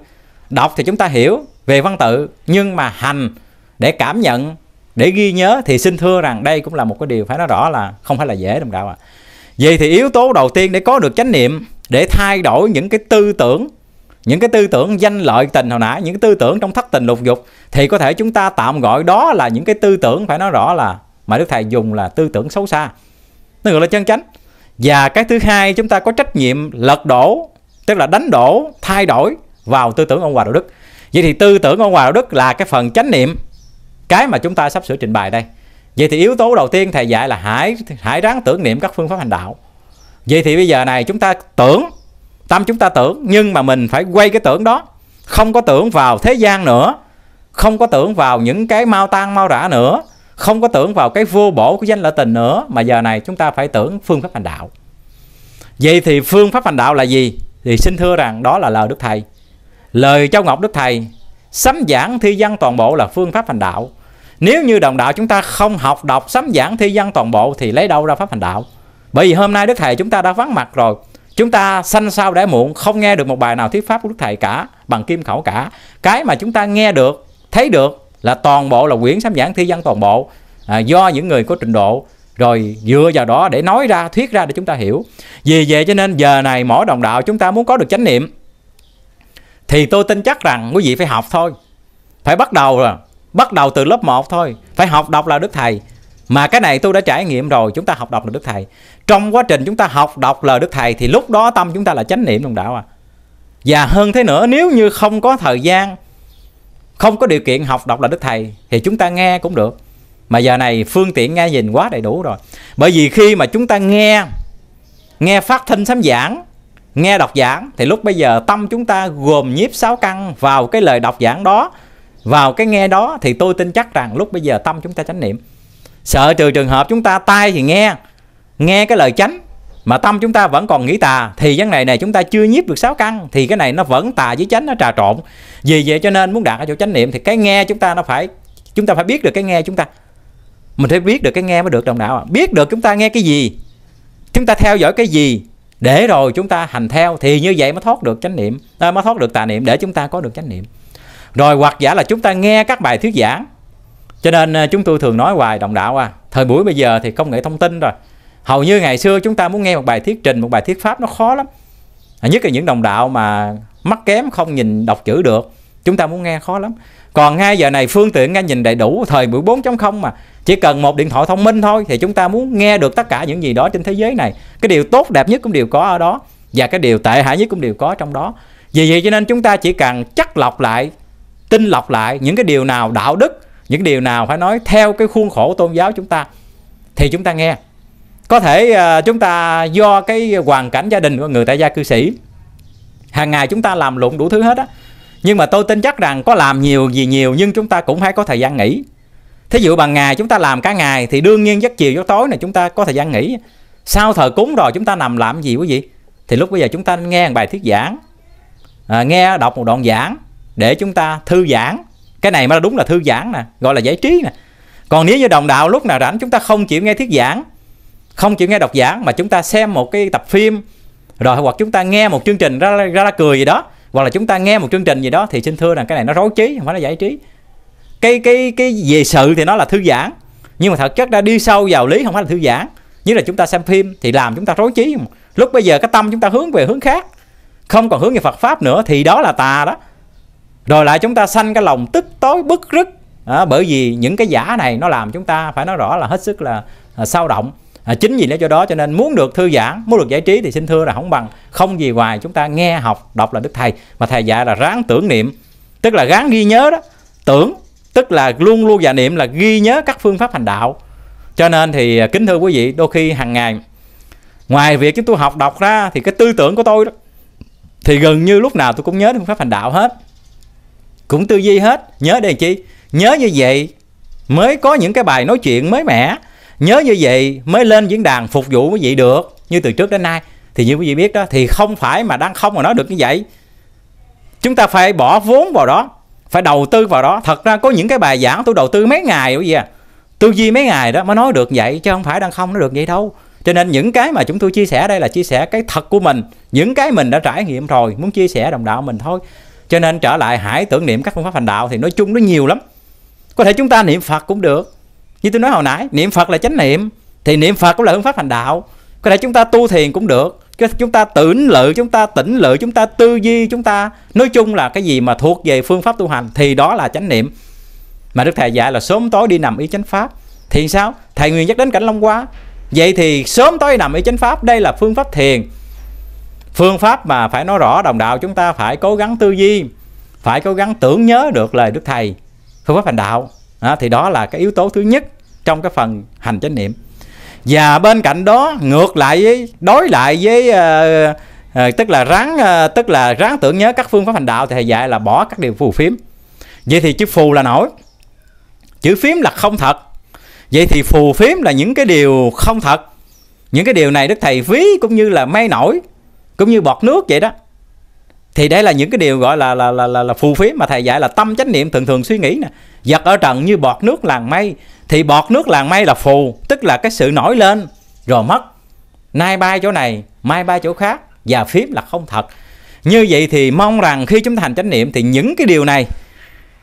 đọc thì chúng ta hiểu về văn tự nhưng mà hành để cảm nhận để ghi nhớ thì xin thưa rằng đây cũng là một cái điều phải nói rõ là không phải là dễ đồng đạo ạ. À. Vậy thì yếu tố đầu tiên để có được chánh niệm để thay đổi những cái tư tưởng những cái tư tưởng danh lợi tình hồi nãy những cái tư tưởng trong thất tình lục dục thì có thể chúng ta tạm gọi đó là những cái tư tưởng phải nói rõ là mà đức thầy dùng là tư tưởng xấu xa nó gọi là chân chánh và cái thứ hai chúng ta có trách nhiệm lật đổ tức là đánh đổ thay đổi vào tư tưởng ông hòa đạo đức vậy thì tư tưởng ông hòa đạo đức là cái phần chánh niệm cái mà chúng ta sắp sửa trình bày đây vậy thì yếu tố đầu tiên thầy dạy là hãy hãy ráng tưởng niệm các phương pháp hành đạo vậy thì bây giờ này chúng ta tưởng tâm chúng ta tưởng nhưng mà mình phải quay cái tưởng đó không có tưởng vào thế gian nữa không có tưởng vào những cái mau tan mau rã nữa không có tưởng vào cái vô bổ của danh lợi tình nữa mà giờ này chúng ta phải tưởng phương pháp hành đạo vậy thì phương pháp hành đạo là gì thì xin thưa rằng đó là lời đức thầy Lời Châu Ngọc Đức Thầy Sấm giảng thi văn toàn bộ là phương pháp hành đạo Nếu như đồng đạo chúng ta không học đọc sấm giảng thi văn toàn bộ Thì lấy đâu ra pháp hành đạo Bởi vì hôm nay Đức Thầy chúng ta đã vắng mặt rồi Chúng ta sanh sao để muộn Không nghe được một bài nào thuyết pháp của Đức Thầy cả Bằng kim khẩu cả Cái mà chúng ta nghe được, thấy được Là toàn bộ là quyển sấm giảng thi văn toàn bộ à, Do những người có trình độ rồi dựa vào đó để nói ra thuyết ra để chúng ta hiểu vì vậy cho nên giờ này mỗi đồng đạo chúng ta muốn có được chánh niệm thì tôi tin chắc rằng quý vị phải học thôi phải bắt đầu rồi bắt đầu từ lớp 1 thôi phải học đọc là đức thầy mà cái này tôi đã trải nghiệm rồi chúng ta học đọc là đức thầy trong quá trình chúng ta học đọc lời đức thầy thì lúc đó tâm chúng ta là chánh niệm đồng đạo à và hơn thế nữa nếu như không có thời gian không có điều kiện học đọc là đức thầy thì chúng ta nghe cũng được mà giờ này phương tiện nghe nhìn quá đầy đủ rồi bởi vì khi mà chúng ta nghe nghe phát thanh sám giảng nghe đọc giảng thì lúc bây giờ tâm chúng ta gồm nhiếp sáu căn vào cái lời đọc giảng đó vào cái nghe đó thì tôi tin chắc rằng lúc bây giờ tâm chúng ta chánh niệm sợ trừ trường hợp chúng ta tai thì nghe nghe cái lời chánh mà tâm chúng ta vẫn còn nghĩ tà thì vấn này này chúng ta chưa nhiếp được sáu căn thì cái này nó vẫn tà với chánh nó trà trộn vì vậy cho nên muốn đạt ở chỗ chánh niệm thì cái nghe chúng ta nó phải chúng ta phải biết được cái nghe chúng ta mình phải biết được cái nghe mới được đồng đạo à. biết được chúng ta nghe cái gì chúng ta theo dõi cái gì để rồi chúng ta hành theo thì như vậy mới thoát được chánh niệm à, mới thoát được tà niệm để chúng ta có được chánh niệm rồi hoặc giả là chúng ta nghe các bài thuyết giảng cho nên à, chúng tôi thường nói hoài đồng đạo à thời buổi bây giờ thì công nghệ thông tin rồi hầu như ngày xưa chúng ta muốn nghe một bài thuyết trình một bài thuyết pháp nó khó lắm à, nhất là những đồng đạo mà mắt kém không nhìn đọc chữ được chúng ta muốn nghe khó lắm còn ngay giờ này phương tiện nghe nhìn đầy đủ thời buổi 4.0 mà chỉ cần một điện thoại thông minh thôi thì chúng ta muốn nghe được tất cả những gì đó trên thế giới này cái điều tốt đẹp nhất cũng đều có ở đó và cái điều tệ hại nhất cũng đều có trong đó vì vậy cho nên chúng ta chỉ cần chắc lọc lại tinh lọc lại những cái điều nào đạo đức những điều nào phải nói theo cái khuôn khổ tôn giáo chúng ta thì chúng ta nghe có thể uh, chúng ta do cái hoàn cảnh gia đình của người tại gia cư sĩ hàng ngày chúng ta làm lụng đủ thứ hết á nhưng mà tôi tin chắc rằng có làm nhiều gì nhiều nhưng chúng ta cũng phải có thời gian nghỉ thí dụ bằng ngày chúng ta làm cả ngày thì đương nhiên giấc chiều giấc tối này chúng ta có thời gian nghỉ sau thờ cúng rồi chúng ta nằm làm gì quý vị thì lúc bây giờ chúng ta nghe một bài thuyết giảng à, nghe đọc một đoạn giảng để chúng ta thư giãn cái này mới đúng là thư giãn nè gọi là giải trí nè còn nếu như đồng đạo lúc nào rảnh chúng ta không chịu nghe thuyết giảng không chịu nghe đọc giảng mà chúng ta xem một cái tập phim rồi hoặc chúng ta nghe một chương trình ra ra, ra cười gì đó hoặc là chúng ta nghe một chương trình gì đó thì xin thưa rằng cái này nó rối trí không phải là giải trí cái cái cái về sự thì nó là thư giãn nhưng mà thật chất đã đi sâu vào lý không phải là thư giãn như là chúng ta xem phim thì làm chúng ta rối trí lúc bây giờ cái tâm chúng ta hướng về hướng khác không còn hướng về Phật pháp nữa thì đó là tà đó rồi lại chúng ta sanh cái lòng tức tối bức rứt à, bởi vì những cái giả này nó làm chúng ta phải nói rõ là hết sức là, là sao động à, chính vì lẽ do đó cho nên muốn được thư giãn muốn được giải trí thì xin thưa là không bằng không gì ngoài chúng ta nghe học đọc là đức thầy mà thầy dạy là ráng tưởng niệm tức là gắn ghi nhớ đó tưởng tức là luôn luôn và dạ niệm là ghi nhớ các phương pháp hành đạo cho nên thì à, kính thưa quý vị đôi khi hàng ngày ngoài việc chúng tôi học đọc ra thì cái tư tưởng của tôi đó thì gần như lúc nào tôi cũng nhớ phương pháp hành đạo hết cũng tư duy hết nhớ đây chi nhớ như vậy mới có những cái bài nói chuyện mới mẻ nhớ như vậy mới lên diễn đàn phục vụ quý vị được như từ trước đến nay thì như quý vị biết đó thì không phải mà đang không mà nói được như vậy chúng ta phải bỏ vốn vào đó phải đầu tư vào đó thật ra có những cái bài giảng tôi đầu tư mấy ngày quý vị à tư duy mấy ngày đó mới nói được vậy chứ không phải đang không nó được vậy đâu cho nên những cái mà chúng tôi chia sẻ đây là chia sẻ cái thật của mình những cái mình đã trải nghiệm rồi muốn chia sẻ đồng đạo mình thôi cho nên trở lại hãy tưởng niệm các phương pháp hành đạo thì nói chung nó nhiều lắm có thể chúng ta niệm phật cũng được như tôi nói hồi nãy niệm phật là chánh niệm thì niệm phật cũng là hướng pháp hành đạo có thể chúng ta tu thiền cũng được chúng ta tưởng lự chúng ta tỉnh lự chúng ta tư duy chúng ta nói chung là cái gì mà thuộc về phương pháp tu hành thì đó là chánh niệm mà đức thầy dạy là sớm tối đi nằm ý chánh pháp thì sao thầy nguyên nhắc đến cảnh long quá vậy thì sớm tối nằm ý chánh pháp đây là phương pháp thiền phương pháp mà phải nói rõ đồng đạo chúng ta phải cố gắng tư duy phải cố gắng tưởng nhớ được lời đức thầy phương pháp hành đạo đó, thì đó là cái yếu tố thứ nhất trong cái phần hành chánh niệm và bên cạnh đó ngược lại với đối lại với uh, uh, tức là ráng uh, tức là ráng tưởng nhớ các phương pháp hành đạo thì thầy dạy là bỏ các điều phù phiếm vậy thì chữ phù là nổi chữ phiếm là không thật vậy thì phù phiếm là những cái điều không thật những cái điều này đức thầy ví cũng như là mây nổi cũng như bọt nước vậy đó thì đấy là những cái điều gọi là là là là, là phù phiếm mà thầy dạy là tâm chánh niệm thường thường suy nghĩ nè giật ở trần như bọt nước làng mây thì bọt nước làng mây là phù tức là cái sự nổi lên rồi mất nay bay chỗ này mai bay chỗ khác và phím là không thật như vậy thì mong rằng khi chúng ta hành chánh niệm thì những cái điều này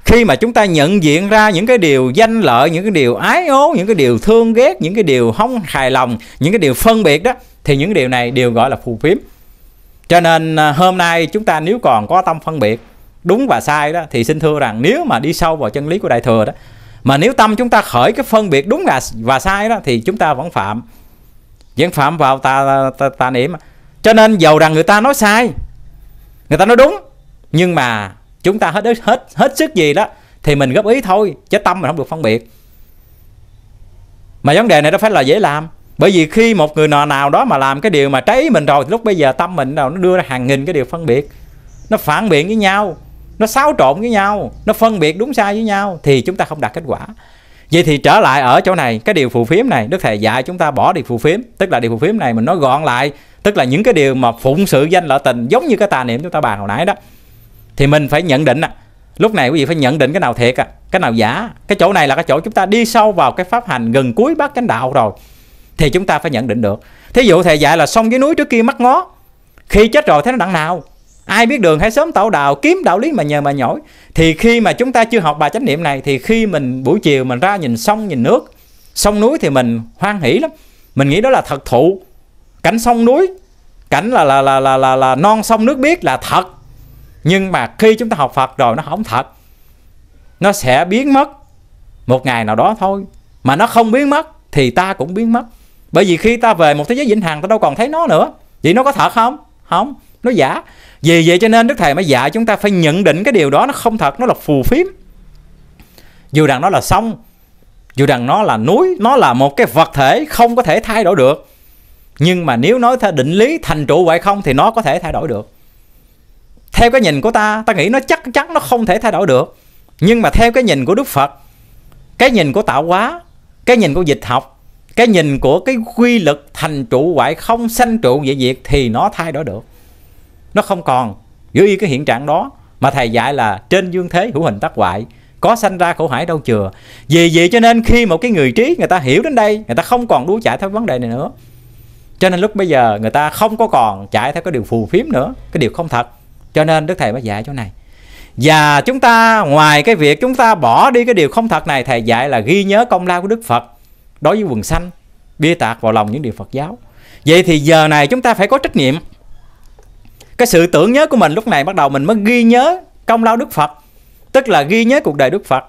khi mà chúng ta nhận diện ra những cái điều danh lợi những cái điều ái ố những cái điều thương ghét những cái điều không hài lòng những cái điều phân biệt đó thì những điều này đều gọi là phù phiếm cho nên à, hôm nay chúng ta nếu còn có tâm phân biệt đúng và sai đó thì xin thưa rằng nếu mà đi sâu vào chân lý của đại thừa đó mà nếu tâm chúng ta khởi cái phân biệt đúng là và sai đó thì chúng ta vẫn phạm vẫn phạm vào tà, tà, tà, tà niệm cho nên dầu rằng người ta nói sai người ta nói đúng nhưng mà chúng ta hết hết hết sức gì đó thì mình góp ý thôi chứ tâm mình không được phân biệt mà vấn đề này nó phải là dễ làm bởi vì khi một người nào nào đó mà làm cái điều mà trái ý mình rồi thì lúc bây giờ tâm mình nào nó đưa ra hàng nghìn cái điều phân biệt nó phản biện với nhau nó xáo trộn với nhau nó phân biệt đúng sai với nhau thì chúng ta không đạt kết quả vậy thì trở lại ở chỗ này cái điều phù phiếm này đức thầy dạy chúng ta bỏ đi phù phiếm tức là điều phù phiếm này mình nói gọn lại tức là những cái điều mà phụng sự danh lợi tình giống như cái tà niệm chúng ta bàn hồi nãy đó thì mình phải nhận định à. lúc này quý vị phải nhận định cái nào thiệt à cái nào giả cái chỗ này là cái chỗ chúng ta đi sâu vào cái pháp hành gần cuối bát chánh đạo rồi thì chúng ta phải nhận định được thí dụ thầy dạy là sông với núi trước kia mắt ngó khi chết rồi thế nó đặng nào ai biết đường hãy sớm tạo đạo kiếm đạo lý mà nhờ mà nhỏi thì khi mà chúng ta chưa học bài chánh niệm này thì khi mình buổi chiều mình ra nhìn sông nhìn nước sông núi thì mình hoan hỷ lắm mình nghĩ đó là thật thụ cảnh sông núi cảnh là là là là là, là non sông nước biết là thật nhưng mà khi chúng ta học Phật rồi nó không thật nó sẽ biến mất một ngày nào đó thôi mà nó không biến mất thì ta cũng biến mất bởi vì khi ta về một thế giới vĩnh hằng ta đâu còn thấy nó nữa vậy nó có thật không không nó giả vì vậy cho nên đức thầy mới dạy chúng ta phải nhận định cái điều đó nó không thật nó là phù phiếm dù rằng nó là sông dù rằng nó là núi nó là một cái vật thể không có thể thay đổi được nhưng mà nếu nói theo định lý thành trụ vậy không thì nó có thể thay đổi được theo cái nhìn của ta ta nghĩ nó chắc chắn nó không thể thay đổi được nhưng mà theo cái nhìn của đức phật cái nhìn của tạo hóa cái nhìn của dịch học cái nhìn của cái quy luật thành trụ hoại không sanh trụ vậy diệt thì nó thay đổi được nó không còn giữ y cái hiện trạng đó mà thầy dạy là trên dương thế hữu hình tác hoại có sanh ra khổ hải đâu chừa vì vậy cho nên khi một cái người trí người ta hiểu đến đây người ta không còn đua chạy theo vấn đề này nữa cho nên lúc bây giờ người ta không có còn chạy theo cái điều phù phiếm nữa cái điều không thật cho nên đức thầy mới dạy chỗ này và chúng ta ngoài cái việc chúng ta bỏ đi cái điều không thật này thầy dạy là ghi nhớ công lao của đức phật đối với quần xanh bia tạc vào lòng những điều Phật giáo vậy thì giờ này chúng ta phải có trách nhiệm cái sự tưởng nhớ của mình lúc này bắt đầu mình mới ghi nhớ công lao Đức Phật tức là ghi nhớ cuộc đời Đức Phật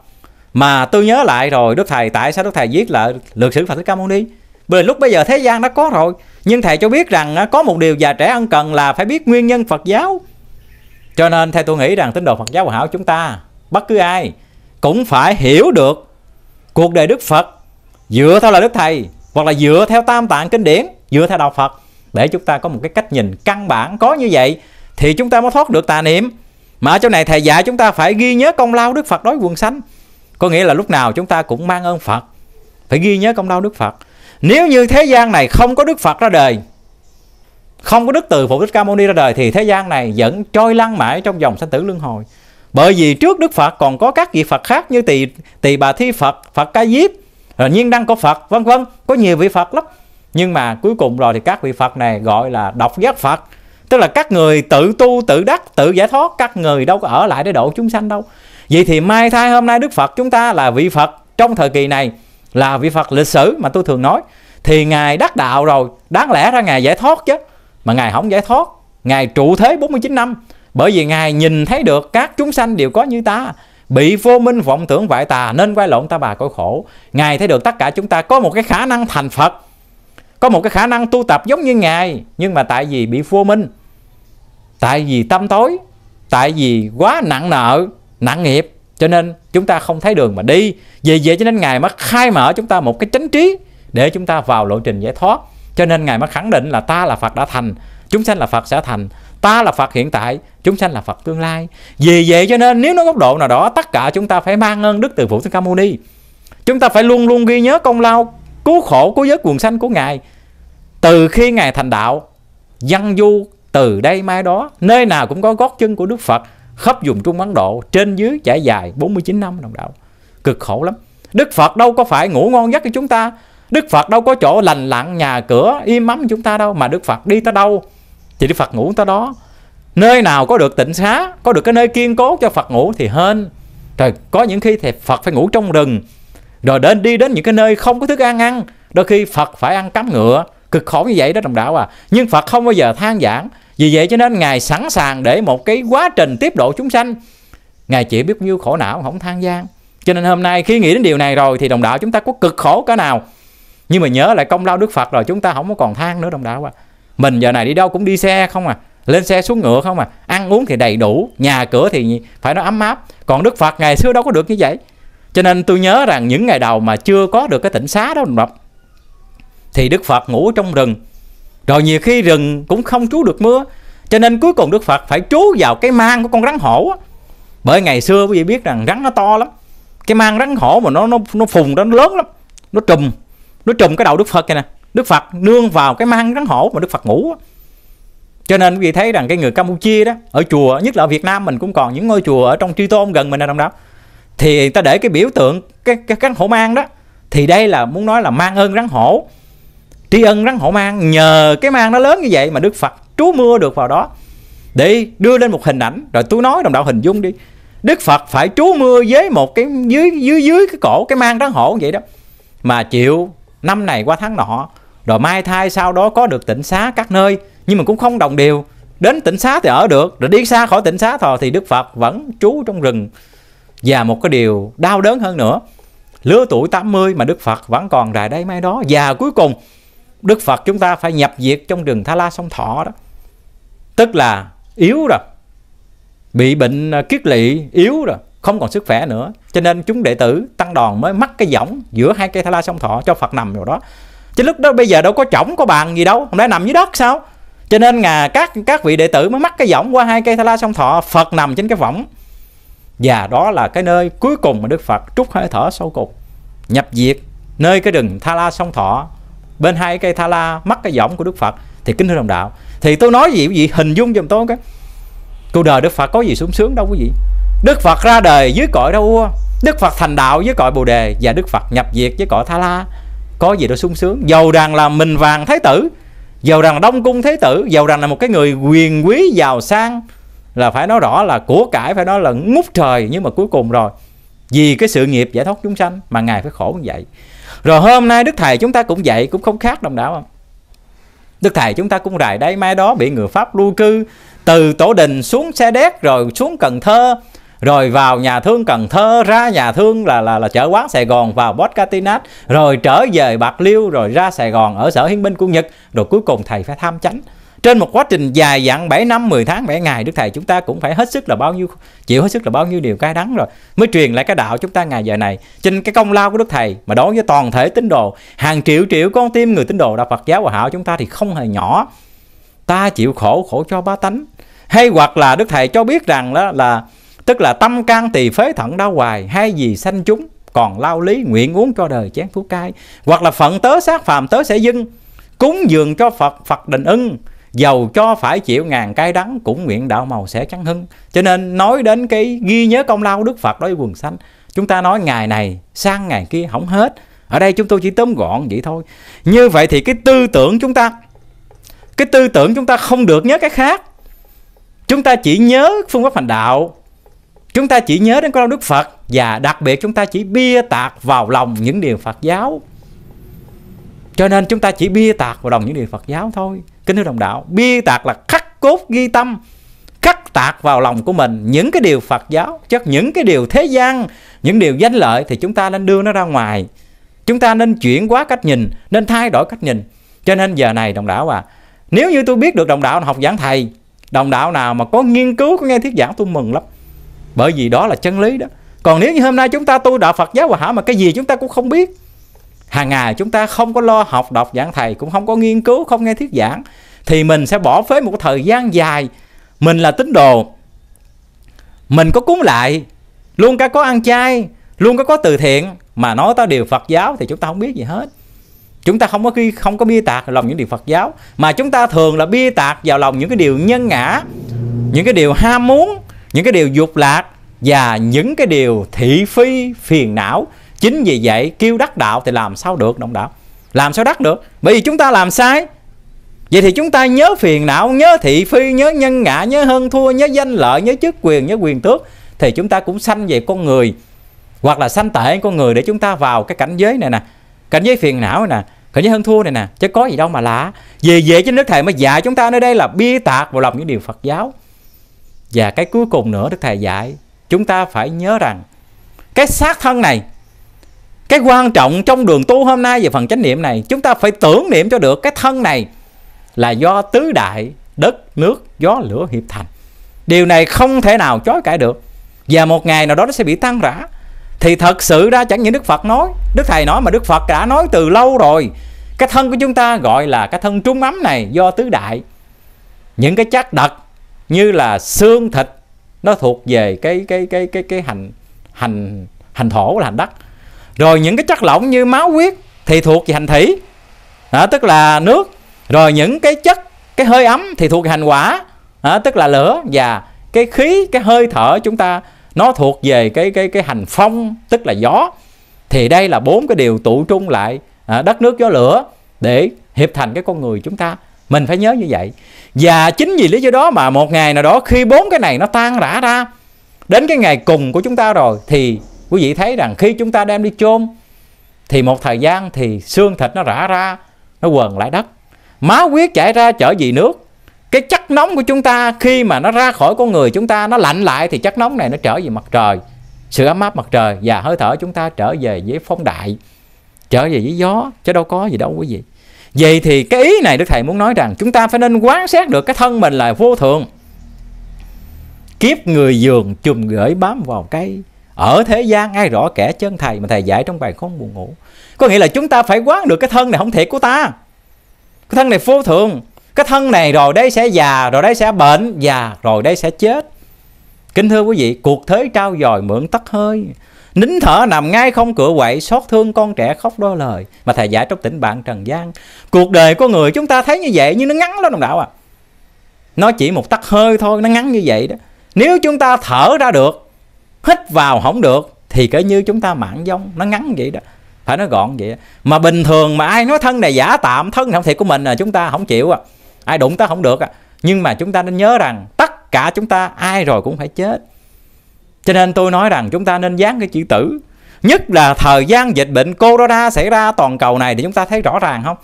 mà tôi nhớ lại rồi Đức Thầy tại sao Đức Thầy viết là lược sử Phật Thích Ca Mâu Ni bởi lúc bây giờ thế gian đã có rồi nhưng Thầy cho biết rằng à, có một điều già trẻ ăn cần là phải biết nguyên nhân Phật giáo cho nên theo tôi nghĩ rằng tín đồ Phật giáo Hòa Hảo chúng ta bất cứ ai cũng phải hiểu được cuộc đời Đức Phật dựa theo là đức thầy hoặc là dựa theo tam tạng kinh điển dựa theo đạo phật để chúng ta có một cái cách nhìn căn bản có như vậy thì chúng ta mới thoát được tà niệm mà ở chỗ này thầy dạy chúng ta phải ghi nhớ công lao đức phật đối quần sanh có nghĩa là lúc nào chúng ta cũng mang ơn phật phải ghi nhớ công lao đức phật nếu như thế gian này không có đức phật ra đời không có đức từ phụ đức ca mâu ni ra đời thì thế gian này vẫn trôi lăn mãi trong dòng sanh tử luân hồi bởi vì trước đức phật còn có các vị phật khác như tỳ tỳ bà thi phật phật ca diếp à, nhiên đăng có Phật vân vân có nhiều vị Phật lắm nhưng mà cuối cùng rồi thì các vị Phật này gọi là độc giác Phật tức là các người tự tu tự đắc tự giải thoát các người đâu có ở lại để độ chúng sanh đâu vậy thì mai thai hôm nay Đức Phật chúng ta là vị Phật trong thời kỳ này là vị Phật lịch sử mà tôi thường nói thì ngài đắc đạo rồi đáng lẽ ra ngài giải thoát chứ mà ngài không giải thoát ngài trụ thế 49 năm bởi vì ngài nhìn thấy được các chúng sanh đều có như ta bị vô minh vọng tưởng vại tà nên quay lộn ta bà cõi khổ ngài thấy được tất cả chúng ta có một cái khả năng thành phật có một cái khả năng tu tập giống như ngài nhưng mà tại vì bị vô minh tại vì tâm tối tại vì quá nặng nợ nặng nghiệp cho nên chúng ta không thấy đường mà đi vì vậy cho nên ngài mới khai mở chúng ta một cái chánh trí để chúng ta vào lộ trình giải thoát cho nên ngài mới khẳng định là ta là phật đã thành chúng sanh là phật sẽ thành ta là Phật hiện tại chúng sanh là Phật tương lai vì vậy cho nên nếu nói góc độ nào đó tất cả chúng ta phải mang ơn đức từ phụ thích ca mâu ni chúng ta phải luôn luôn ghi nhớ công lao cứu khổ cứu giới quần sanh của ngài từ khi ngài thành đạo văn du từ đây mai đó nơi nào cũng có gót chân của đức phật khắp vùng trung ấn độ trên dưới trải dài 49 năm đồng đạo cực khổ lắm đức phật đâu có phải ngủ ngon giấc cho chúng ta đức phật đâu có chỗ lành lặng nhà cửa im ấm chúng ta đâu mà đức phật đi tới đâu thì Đức Phật ngủ tới đó Nơi nào có được tịnh xá Có được cái nơi kiên cố cho Phật ngủ thì hơn Rồi có những khi thì Phật phải ngủ trong rừng Rồi đến đi đến những cái nơi không có thức ăn ăn Đôi khi Phật phải ăn cắm ngựa Cực khổ như vậy đó đồng đạo à Nhưng Phật không bao giờ than giảng Vì vậy cho nên Ngài sẵn sàng để một cái quá trình tiếp độ chúng sanh Ngài chỉ biết nhiêu khổ não không than gian Cho nên hôm nay khi nghĩ đến điều này rồi Thì đồng đạo chúng ta có cực khổ cả nào Nhưng mà nhớ lại công lao Đức Phật rồi Chúng ta không có còn than nữa đồng đạo à mình giờ này đi đâu cũng đi xe không à lên xe xuống ngựa không à ăn uống thì đầy đủ nhà cửa thì phải nó ấm áp còn đức phật ngày xưa đâu có được như vậy cho nên tôi nhớ rằng những ngày đầu mà chưa có được cái tỉnh xá đó đọc thì đức phật ngủ trong rừng rồi nhiều khi rừng cũng không trú được mưa cho nên cuối cùng đức phật phải trú vào cái mang của con rắn hổ á. bởi ngày xưa quý vị biết rằng rắn nó to lắm cái mang rắn hổ mà nó nó nó phùng đó nó lớn lắm nó trùm nó trùm cái đầu đức phật kìa nè đức phật nương vào cái mang rắn hổ mà đức phật ngủ cho nên quý vị thấy rằng cái người campuchia đó ở chùa nhất là ở việt nam mình cũng còn những ngôi chùa ở trong tri tôn gần mình ở trong đó thì ta để cái biểu tượng cái cái rắn hổ mang đó thì đây là muốn nói là mang ơn rắn hổ tri ân rắn hổ mang nhờ cái mang nó lớn như vậy mà đức phật trú mưa được vào đó để đưa lên một hình ảnh rồi tôi nói đồng đạo hình dung đi đức phật phải trú mưa với một cái dưới dưới dưới cái cổ cái mang rắn hổ vậy đó mà chịu năm này qua tháng nọ rồi mai thai sau đó có được tỉnh xá các nơi nhưng mà cũng không đồng đều đến tỉnh xá thì ở được rồi đi xa khỏi tỉnh xá thò thì đức phật vẫn trú trong rừng và một cái điều đau đớn hơn nữa lứa tuổi 80 mà đức phật vẫn còn rải đây mai đó và cuối cùng đức phật chúng ta phải nhập diệt trong rừng tha la sông thọ đó tức là yếu rồi bị bệnh kiết lỵ yếu rồi không còn sức khỏe nữa cho nên chúng đệ tử tăng đoàn mới mắc cái võng giữa hai cây tha la sông thọ cho phật nằm rồi đó chứ lúc đó bây giờ đâu có chổng có bàn gì đâu không lẽ nằm dưới đất sao cho nên là các các vị đệ tử mới mắc cái võng qua hai cây thala la sông thọ phật nằm trên cái võng và đó là cái nơi cuối cùng mà đức phật trút hơi thở sâu cùng nhập diệt nơi cái rừng thala la sông thọ bên hai cây thala la mắc cái võng của đức phật thì kính thưa đồng đạo thì tôi nói gì quý vị hình dung giùm tôi cái cuộc đời đức phật có gì sung sướng đâu quý vị đức phật ra đời dưới cõi đâu Đức Phật thành đạo với cõi Bồ Đề và Đức Phật nhập diệt với cõi thala La có gì đó sung sướng giàu rằng là mình vàng thái tử giàu rằng là đông cung thế tử giàu rằng là một cái người quyền quý giàu sang là phải nói rõ là của cải phải nói là ngút trời nhưng mà cuối cùng rồi vì cái sự nghiệp giải thoát chúng sanh mà ngài phải khổ như vậy rồi hôm nay đức thầy chúng ta cũng vậy cũng không khác đồng đảo không đức thầy chúng ta cũng rài đây mai đó bị người pháp lưu cư từ tổ đình xuống xe đét rồi xuống cần thơ rồi vào nhà thương Cần Thơ ra nhà thương là là là chợ quán Sài Gòn vào Botcatinat rồi trở về Bạc Liêu rồi ra Sài Gòn ở sở hiến binh của Nhật rồi cuối cùng thầy phải tham chánh trên một quá trình dài dặn 7 năm 10 tháng 7 ngày Đức Thầy chúng ta cũng phải hết sức là bao nhiêu chịu hết sức là bao nhiêu điều cay đắng rồi mới truyền lại cái đạo chúng ta ngày giờ này trên cái công lao của Đức Thầy mà đối với toàn thể tín đồ hàng triệu triệu con tim người tín đồ đạo Phật giáo và hảo chúng ta thì không hề nhỏ ta chịu khổ khổ cho ba tánh hay hoặc là Đức Thầy cho biết rằng đó là tức là tâm can tỳ phế thận đau hoài hay gì sanh chúng còn lao lý nguyện uống cho đời chén thuốc cai hoặc là phận tớ sát phàm tớ sẽ dưng cúng dường cho phật phật định ưng dầu cho phải chịu ngàn cay đắng cũng nguyện đạo màu sẽ trắng hưng cho nên nói đến cái ghi nhớ công lao đức phật đối với quần sanh chúng ta nói ngày này sang ngày kia không hết ở đây chúng tôi chỉ tóm gọn vậy thôi như vậy thì cái tư tưởng chúng ta cái tư tưởng chúng ta không được nhớ cái khác chúng ta chỉ nhớ phương pháp hành đạo Chúng ta chỉ nhớ đến con Đức Phật và đặc biệt chúng ta chỉ bia tạc vào lòng những điều Phật giáo. Cho nên chúng ta chỉ bia tạc vào lòng những điều Phật giáo thôi. Kính thưa đồng đạo, bia tạc là khắc cốt ghi tâm, khắc tạc vào lòng của mình những cái điều Phật giáo, chứ những cái điều thế gian, những điều danh lợi thì chúng ta nên đưa nó ra ngoài. Chúng ta nên chuyển quá cách nhìn, nên thay đổi cách nhìn. Cho nên giờ này đồng đạo à, nếu như tôi biết được đồng đạo học giảng thầy, đồng đạo nào mà có nghiên cứu có nghe thuyết giảng tôi mừng lắm bởi vì đó là chân lý đó còn nếu như hôm nay chúng ta tu đạo Phật giáo hòa hảo mà cái gì chúng ta cũng không biết hàng ngày chúng ta không có lo học đọc giảng thầy cũng không có nghiên cứu không nghe thuyết giảng thì mình sẽ bỏ phế một thời gian dài mình là tín đồ mình có cúng lại luôn cả có ăn chay luôn cả có từ thiện mà nói tới điều Phật giáo thì chúng ta không biết gì hết chúng ta không có khi không có bia tạc lòng những điều Phật giáo mà chúng ta thường là bia tạc vào lòng những cái điều nhân ngã những cái điều ham muốn những cái điều dục lạc và những cái điều thị phi phiền não chính vì vậy kêu đắc đạo thì làm sao được đồng đạo làm sao đắc được bởi vì chúng ta làm sai vậy thì chúng ta nhớ phiền não nhớ thị phi nhớ nhân ngã nhớ hơn thua nhớ danh lợi nhớ chức quyền nhớ quyền tước thì chúng ta cũng sanh về con người hoặc là sanh tệ con người để chúng ta vào cái cảnh giới này nè cảnh giới phiền não này nè cảnh giới hơn thua này nè chứ có gì đâu mà lạ về về trên nước thầy mới dạy chúng ta nơi đây là bi tạc vào lòng những điều phật giáo và cái cuối cùng nữa đức thầy dạy chúng ta phải nhớ rằng cái xác thân này cái quan trọng trong đường tu hôm nay về phần chánh niệm này chúng ta phải tưởng niệm cho được cái thân này là do tứ đại đất nước gió lửa hiệp thành điều này không thể nào chối cãi được và một ngày nào đó nó sẽ bị tan rã thì thật sự ra chẳng những đức phật nói đức thầy nói mà đức phật đã nói từ lâu rồi cái thân của chúng ta gọi là cái thân trung ấm này do tứ đại những cái chất đặc như là xương thịt nó thuộc về cái cái cái cái cái hành hành hành thổ là hành đất rồi những cái chất lỏng như máu huyết thì thuộc về hành thủy đó, tức là nước rồi những cái chất cái hơi ấm thì thuộc về hành quả đó, tức là lửa và cái khí cái hơi thở chúng ta nó thuộc về cái cái cái hành phong tức là gió thì đây là bốn cái điều tụ trung lại đất nước gió lửa để hiệp thành cái con người chúng ta mình phải nhớ như vậy và chính vì lý do đó mà một ngày nào đó khi bốn cái này nó tan rã ra đến cái ngày cùng của chúng ta rồi thì quý vị thấy rằng khi chúng ta đem đi chôn thì một thời gian thì xương thịt nó rã ra nó quần lại đất máu huyết chảy ra trở gì nước cái chất nóng của chúng ta khi mà nó ra khỏi con người chúng ta nó lạnh lại thì chất nóng này nó trở về mặt trời sự ấm áp mặt trời và hơi thở chúng ta trở về với phong đại trở về với gió chứ đâu có gì đâu quý vị Vậy thì cái ý này Đức Thầy muốn nói rằng chúng ta phải nên quán xét được cái thân mình là vô thường. Kiếp người giường chùm gửi bám vào cây. Ở thế gian ai rõ kẻ chân thầy mà thầy dạy trong bài không buồn ngủ. Có nghĩa là chúng ta phải quán được cái thân này không thiệt của ta. Cái thân này vô thường. Cái thân này rồi đây sẽ già, rồi đây sẽ bệnh, già, rồi đây sẽ chết. Kính thưa quý vị, cuộc thế trao dòi mượn tắt hơi nín thở nằm ngay không cửa quậy xót thương con trẻ khóc đôi lời mà thầy giải trong tỉnh bạn trần gian cuộc đời của người chúng ta thấy như vậy nhưng nó ngắn lắm đồng đạo à nó chỉ một tắt hơi thôi nó ngắn như vậy đó nếu chúng ta thở ra được hít vào không được thì kể như chúng ta mạng giống nó ngắn vậy đó phải nói gọn vậy đó. mà bình thường mà ai nói thân này giả tạm thân không thiệt của mình là chúng ta không chịu à ai đụng ta không được à nhưng mà chúng ta nên nhớ rằng tất cả chúng ta ai rồi cũng phải chết cho nên tôi nói rằng chúng ta nên dán cái chữ tử nhất là thời gian dịch bệnh corona xảy ra toàn cầu này thì chúng ta thấy rõ ràng không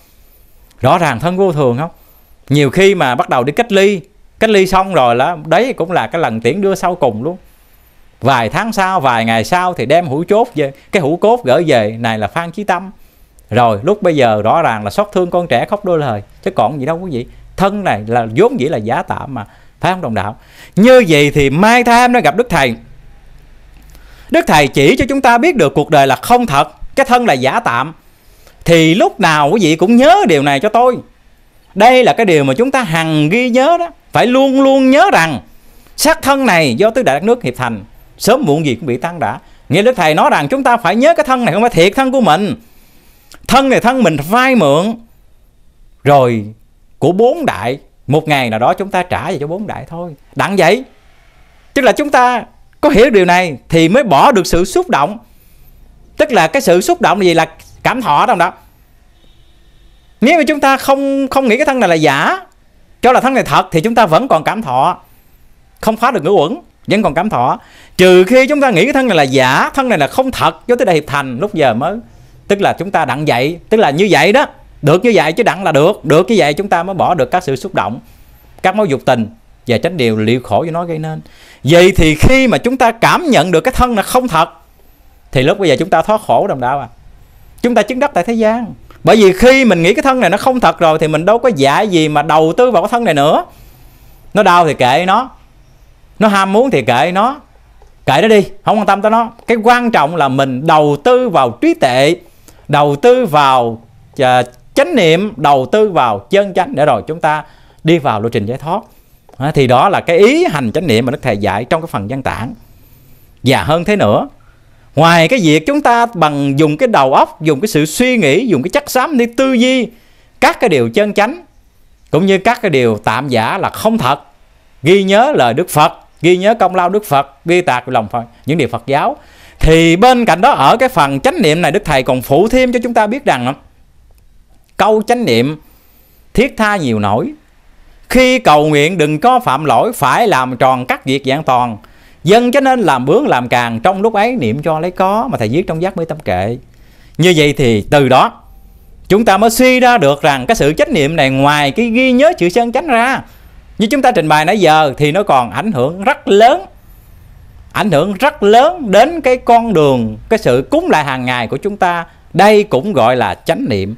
rõ ràng thân vô thường không nhiều khi mà bắt đầu đi cách ly cách ly xong rồi là đấy cũng là cái lần tiễn đưa sau cùng luôn vài tháng sau vài ngày sau thì đem hũ chốt về cái hũ cốt gửi về này là phan chí tâm rồi lúc bây giờ rõ ràng là xót thương con trẻ khóc đôi lời chứ còn gì đâu quý vị thân này là vốn dĩ là giả tạm mà phải không đồng đạo như vậy thì mai tham nó gặp đức thầy Đức Thầy chỉ cho chúng ta biết được cuộc đời là không thật, cái thân là giả tạm. Thì lúc nào quý vị cũng nhớ điều này cho tôi. Đây là cái điều mà chúng ta hằng ghi nhớ đó. Phải luôn luôn nhớ rằng xác thân này do tứ đại đất nước hiệp thành. Sớm muộn gì cũng bị tan đã. Nghe Đức Thầy nói rằng chúng ta phải nhớ cái thân này không phải thiệt thân của mình. Thân này thân mình vay mượn. Rồi của bốn đại. Một ngày nào đó chúng ta trả về cho bốn đại thôi. Đặng vậy. tức là chúng ta có hiểu điều này thì mới bỏ được sự xúc động tức là cái sự xúc động là gì là cảm thọ đó đó nếu mà chúng ta không không nghĩ cái thân này là giả cho là thân này thật thì chúng ta vẫn còn cảm thọ không phá được ngữ uẩn vẫn còn cảm thọ trừ khi chúng ta nghĩ cái thân này là giả thân này là không thật vô tới đại hiệp thành lúc giờ mới tức là chúng ta đặng vậy tức là như vậy đó được như vậy chứ đặng là được được như vậy chúng ta mới bỏ được các sự xúc động các mối dục tình và tránh điều liệu khổ do nó gây nên vậy thì khi mà chúng ta cảm nhận được cái thân là không thật thì lúc bây giờ chúng ta thoát khổ đồng đạo à chúng ta chứng đắc tại thế gian bởi vì khi mình nghĩ cái thân này nó không thật rồi thì mình đâu có giả gì mà đầu tư vào cái thân này nữa nó đau thì kệ nó nó ham muốn thì kệ nó kệ nó đi không quan tâm tới nó cái quan trọng là mình đầu tư vào trí tệ, đầu tư vào à, chánh niệm đầu tư vào chân chánh để rồi chúng ta đi vào lộ trình giải thoát thì đó là cái ý hành chánh niệm mà đức thầy dạy trong cái phần văn tản và hơn thế nữa ngoài cái việc chúng ta bằng dùng cái đầu óc dùng cái sự suy nghĩ dùng cái chắc xám đi tư duy các cái điều chân chánh cũng như các cái điều tạm giả là không thật ghi nhớ lời đức phật ghi nhớ công lao đức phật ghi tạc lòng phật những điều phật giáo thì bên cạnh đó ở cái phần chánh niệm này đức thầy còn phụ thêm cho chúng ta biết rằng câu chánh niệm thiết tha nhiều nổi khi cầu nguyện đừng có phạm lỗi Phải làm tròn các việc dạng toàn Dân cho nên làm bướng làm càng Trong lúc ấy niệm cho lấy có Mà thầy viết trong giác mới tâm kệ Như vậy thì từ đó Chúng ta mới suy ra được rằng Cái sự trách nhiệm này ngoài cái ghi nhớ chữ sơn chánh ra Như chúng ta trình bày nãy giờ Thì nó còn ảnh hưởng rất lớn Ảnh hưởng rất lớn đến cái con đường Cái sự cúng lại hàng ngày của chúng ta Đây cũng gọi là chánh niệm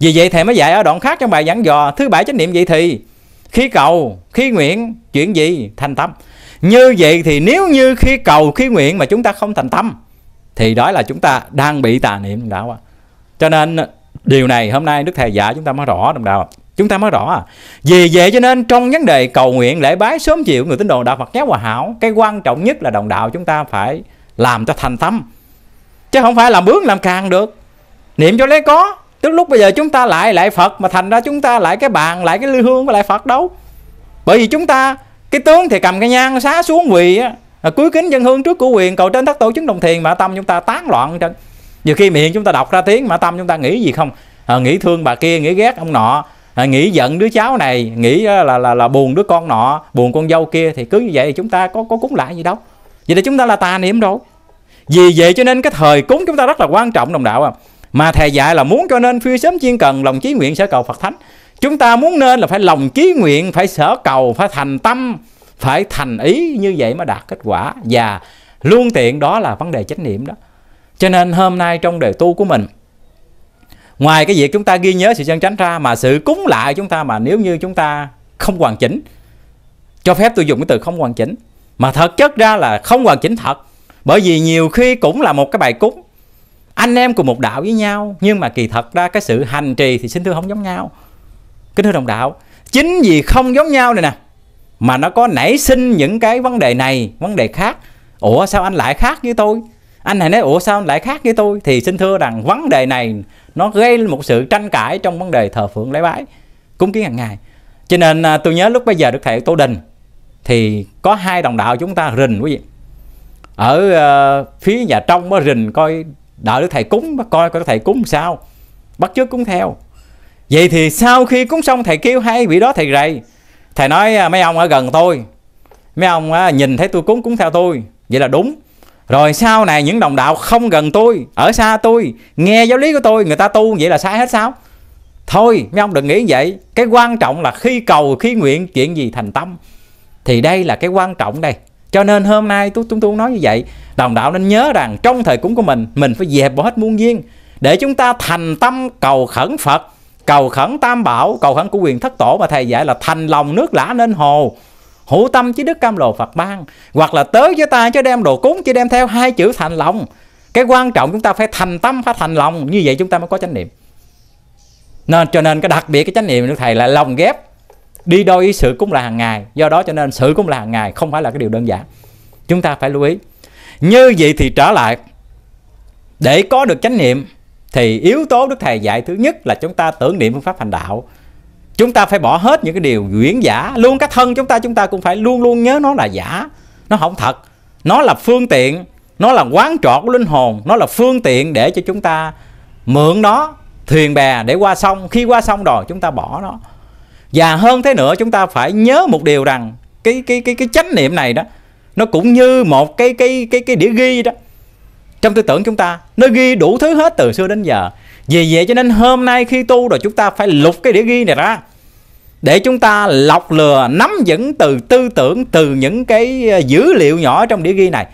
Vì vậy thầy mới dạy ở đoạn khác trong bài giảng dò Thứ bảy chánh niệm vậy thì khi cầu khi nguyện chuyện gì thành tâm như vậy thì nếu như khi cầu khi nguyện mà chúng ta không thành tâm thì đó là chúng ta đang bị tà niệm đồng đạo cho nên điều này hôm nay đức thầy dạy chúng ta mới rõ đồng đạo chúng ta mới rõ à. vì vậy cho nên trong vấn đề cầu nguyện lễ bái sớm chịu người tín đồ đạo Phật giáo hòa hảo cái quan trọng nhất là đồng đạo chúng ta phải làm cho thành tâm chứ không phải làm bướng làm càng được niệm cho lấy có tức lúc bây giờ chúng ta lại lại phật mà thành ra chúng ta lại cái bàn lại cái lư hương với lại phật đâu bởi vì chúng ta cái tướng thì cầm cái nhang xá xuống quỳ á à, cuối kính dân hương trước của quyền cầu trên thất tổ chứng đồng thiền mà tâm chúng ta tán loạn trên nhiều khi miệng chúng ta đọc ra tiếng mà tâm chúng ta nghĩ gì không à, nghĩ thương bà kia nghĩ ghét ông nọ à, nghĩ giận đứa cháu này nghĩ là, là là là buồn đứa con nọ buồn con dâu kia thì cứ như vậy thì chúng ta có có cúng lại gì đâu vậy là chúng ta là tà niệm rồi vì vậy cho nên cái thời cúng chúng ta rất là quan trọng đồng đạo à mà thầy dạy là muốn cho nên phi sớm chuyên cần lòng chí nguyện sở cầu phật thánh chúng ta muốn nên là phải lòng chí nguyện phải sở cầu phải thành tâm phải thành ý như vậy mới đạt kết quả và luôn tiện đó là vấn đề trách nhiệm đó cho nên hôm nay trong đời tu của mình ngoài cái việc chúng ta ghi nhớ sự chân tránh ra mà sự cúng lại chúng ta mà nếu như chúng ta không hoàn chỉnh cho phép tôi dùng cái từ không hoàn chỉnh mà thật chất ra là không hoàn chỉnh thật bởi vì nhiều khi cũng là một cái bài cúng anh em cùng một đạo với nhau nhưng mà kỳ thật ra cái sự hành trì thì xin thưa không giống nhau kính thưa đồng đạo chính vì không giống nhau này nè mà nó có nảy sinh những cái vấn đề này vấn đề khác ủa sao anh lại khác với tôi anh này nói ủa sao anh lại khác với tôi thì xin thưa rằng vấn đề này nó gây một sự tranh cãi trong vấn đề thờ phượng lễ bái cúng kiến hàng ngày cho nên à, tôi nhớ lúc bây giờ được thầy tô đình thì có hai đồng đạo chúng ta rình quý vị ở uh, phía nhà trong mới rình coi đợi đức thầy cúng bác coi coi đức thầy cúng sao bắt chước cúng theo vậy thì sau khi cúng xong thầy kêu hai vị đó thầy rầy thầy nói à, mấy ông ở gần tôi mấy ông à, nhìn thấy tôi cúng cúng theo tôi vậy là đúng rồi sau này những đồng đạo không gần tôi ở xa tôi nghe giáo lý của tôi người ta tu vậy là sai hết sao thôi mấy ông đừng nghĩ vậy cái quan trọng là khi cầu khi nguyện chuyện gì thành tâm thì đây là cái quan trọng đây cho nên hôm nay tôi chúng tôi nói như vậy đồng đạo nên nhớ rằng trong thời cúng của mình mình phải dẹp bỏ hết muôn duyên để chúng ta thành tâm cầu khẩn phật cầu khẩn tam bảo cầu khẩn của quyền thất tổ mà thầy dạy là thành lòng nước lã nên hồ hữu tâm chứ đức cam lồ phật ban hoặc là tới với ta chứ đem đồ cúng chứ đem theo hai chữ thành lòng cái quan trọng chúng ta phải thành tâm phải thành lòng như vậy chúng ta mới có chánh niệm nên cho nên cái đặc biệt cái chánh niệm của thầy là lòng ghép đi đôi với sự cũng là hàng ngày do đó cho nên sự cũng là hàng ngày không phải là cái điều đơn giản chúng ta phải lưu ý như vậy thì trở lại để có được chánh niệm thì yếu tố đức thầy dạy thứ nhất là chúng ta tưởng niệm phương pháp hành đạo chúng ta phải bỏ hết những cái điều nguyễn giả luôn cái thân chúng ta chúng ta cũng phải luôn luôn nhớ nó là giả nó không thật nó là phương tiện nó là quán trọn của linh hồn nó là phương tiện để cho chúng ta mượn nó thuyền bè để qua sông khi qua sông rồi chúng ta bỏ nó và hơn thế nữa chúng ta phải nhớ một điều rằng cái cái cái cái chánh niệm này đó nó cũng như một cái cái cái cái đĩa ghi đó trong tư tưởng chúng ta nó ghi đủ thứ hết từ xưa đến giờ vì vậy cho nên hôm nay khi tu rồi chúng ta phải lục cái đĩa ghi này ra để chúng ta lọc lừa nắm vững từ tư tưởng từ những cái ờ, dữ liệu nhỏ trong đĩa ghi này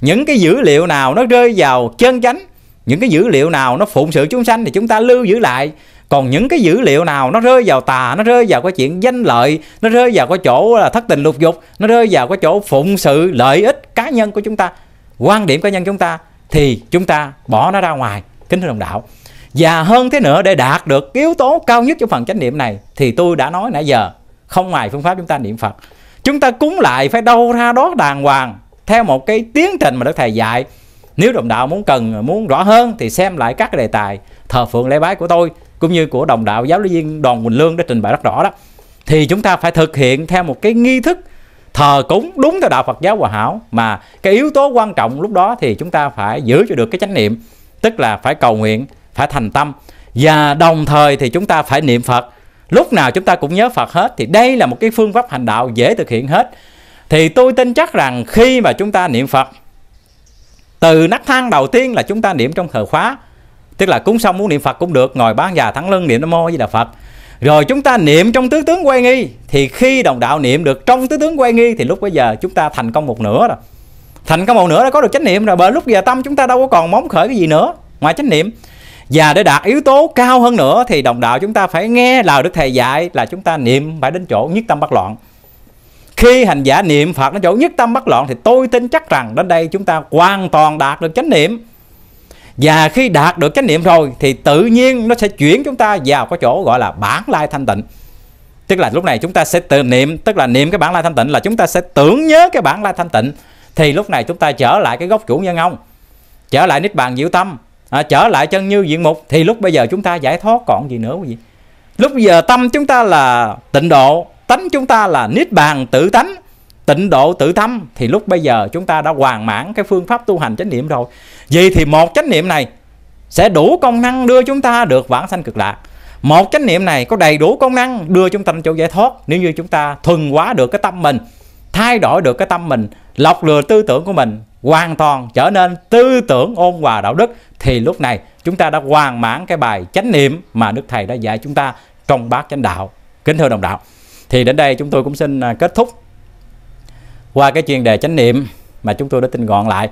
những cái dữ liệu nào nó rơi vào chân chánh những cái dữ liệu nào nó phụng sự chúng sanh thì chúng ta lưu giữ lại còn những cái dữ liệu nào nó rơi vào tà nó rơi vào cái chuyện danh lợi nó rơi vào cái chỗ là thất tình lục dục nó rơi vào cái chỗ phụng sự lợi ích cá nhân của chúng ta quan điểm cá nhân chúng ta thì chúng ta bỏ nó ra ngoài kính thưa đồng đạo và hơn thế nữa để đạt được yếu tố cao nhất trong phần chánh niệm này thì tôi đã nói nãy giờ không ngoài phương pháp chúng ta niệm phật chúng ta cúng lại phải đâu ra đó đàng hoàng theo một cái tiến trình mà đức thầy dạy nếu đồng đạo muốn cần muốn rõ hơn thì xem lại các cái đề tài thờ phượng lễ bái của tôi cũng như của đồng đạo giáo lý viên đoàn Quỳnh Lương đã trình bày rất rõ đó thì chúng ta phải thực hiện theo một cái nghi thức thờ cúng đúng theo đạo Phật giáo Hòa Hảo mà cái yếu tố quan trọng lúc đó thì chúng ta phải giữ cho được cái chánh niệm tức là phải cầu nguyện phải thành tâm và đồng thời thì chúng ta phải niệm Phật lúc nào chúng ta cũng nhớ Phật hết thì đây là một cái phương pháp hành đạo dễ thực hiện hết thì tôi tin chắc rằng khi mà chúng ta niệm Phật từ nấc thang đầu tiên là chúng ta niệm trong thờ khóa tức là cúng xong muốn niệm phật cũng được ngồi bán già thắng lưng niệm nam mô với đà phật rồi chúng ta niệm trong tứ tướng quay nghi thì khi đồng đạo niệm được trong tứ tướng quay nghi thì lúc bây giờ chúng ta thành công một nửa rồi thành công một nửa đã có được chánh niệm rồi bởi lúc giờ tâm chúng ta đâu có còn móng khởi cái gì nữa ngoài chánh niệm và để đạt yếu tố cao hơn nữa thì đồng đạo chúng ta phải nghe lời đức thầy dạy là chúng ta niệm phải đến chỗ nhất tâm bất loạn khi hành giả niệm phật đến chỗ nhất tâm bất loạn thì tôi tin chắc rằng đến đây chúng ta hoàn toàn đạt được chánh niệm và khi đạt được chánh niệm rồi thì tự nhiên nó sẽ chuyển chúng ta vào cái chỗ gọi là bản lai thanh tịnh tức là lúc này chúng ta sẽ tự niệm tức là niệm cái bản lai thanh tịnh là chúng ta sẽ tưởng nhớ cái bản lai thanh tịnh thì lúc này chúng ta trở lại cái gốc chủ nhân ông trở lại niết bàn diệu tâm à, trở lại chân như diện mục thì lúc bây giờ chúng ta giải thoát còn gì nữa quý vị lúc giờ tâm chúng ta là tịnh độ tánh chúng ta là niết bàn tự tánh tịnh độ tự tâm thì lúc bây giờ chúng ta đã hoàn mãn cái phương pháp tu hành chánh niệm rồi vì thì một chánh niệm này sẽ đủ công năng đưa chúng ta được vãng sanh cực lạc một chánh niệm này có đầy đủ công năng đưa chúng ta đến chỗ giải thoát nếu như chúng ta thuần hóa được cái tâm mình thay đổi được cái tâm mình lọc lừa tư tưởng của mình hoàn toàn trở nên tư tưởng ôn hòa đạo đức thì lúc này chúng ta đã hoàn mãn cái bài chánh niệm mà đức thầy đã dạy chúng ta trong bát chánh đạo kính thưa đồng đạo thì đến đây chúng tôi cũng xin à, kết thúc qua cái chuyên đề chánh niệm mà chúng tôi đã tinh gọn lại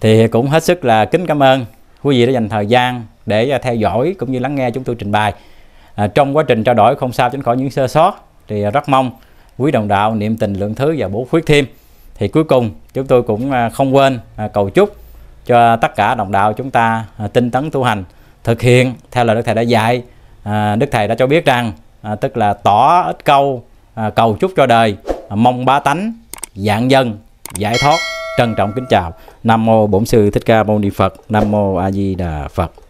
thì cũng hết sức là kính cảm ơn quý vị đã dành thời gian để à, theo dõi cũng như lắng nghe chúng tôi trình bày à, trong quá trình trao đổi không sao tránh khỏi những sơ sót thì rất mong quý đồng đạo niệm tình lượng thứ và bố khuyết thêm thì cuối cùng chúng tôi cũng à, không quên à, cầu chúc cho tất cả đồng đạo chúng ta tinh tấn tu hành thực hiện theo lời đức thầy đã dạy đức thầy đã cho biết rằng tức là tỏ ít câu cầu chúc cho đời mong ba tánh dạng dân giải thoát trân trọng kính chào nam mô bổn sư thích ca mâu ni phật nam mô a di đà phật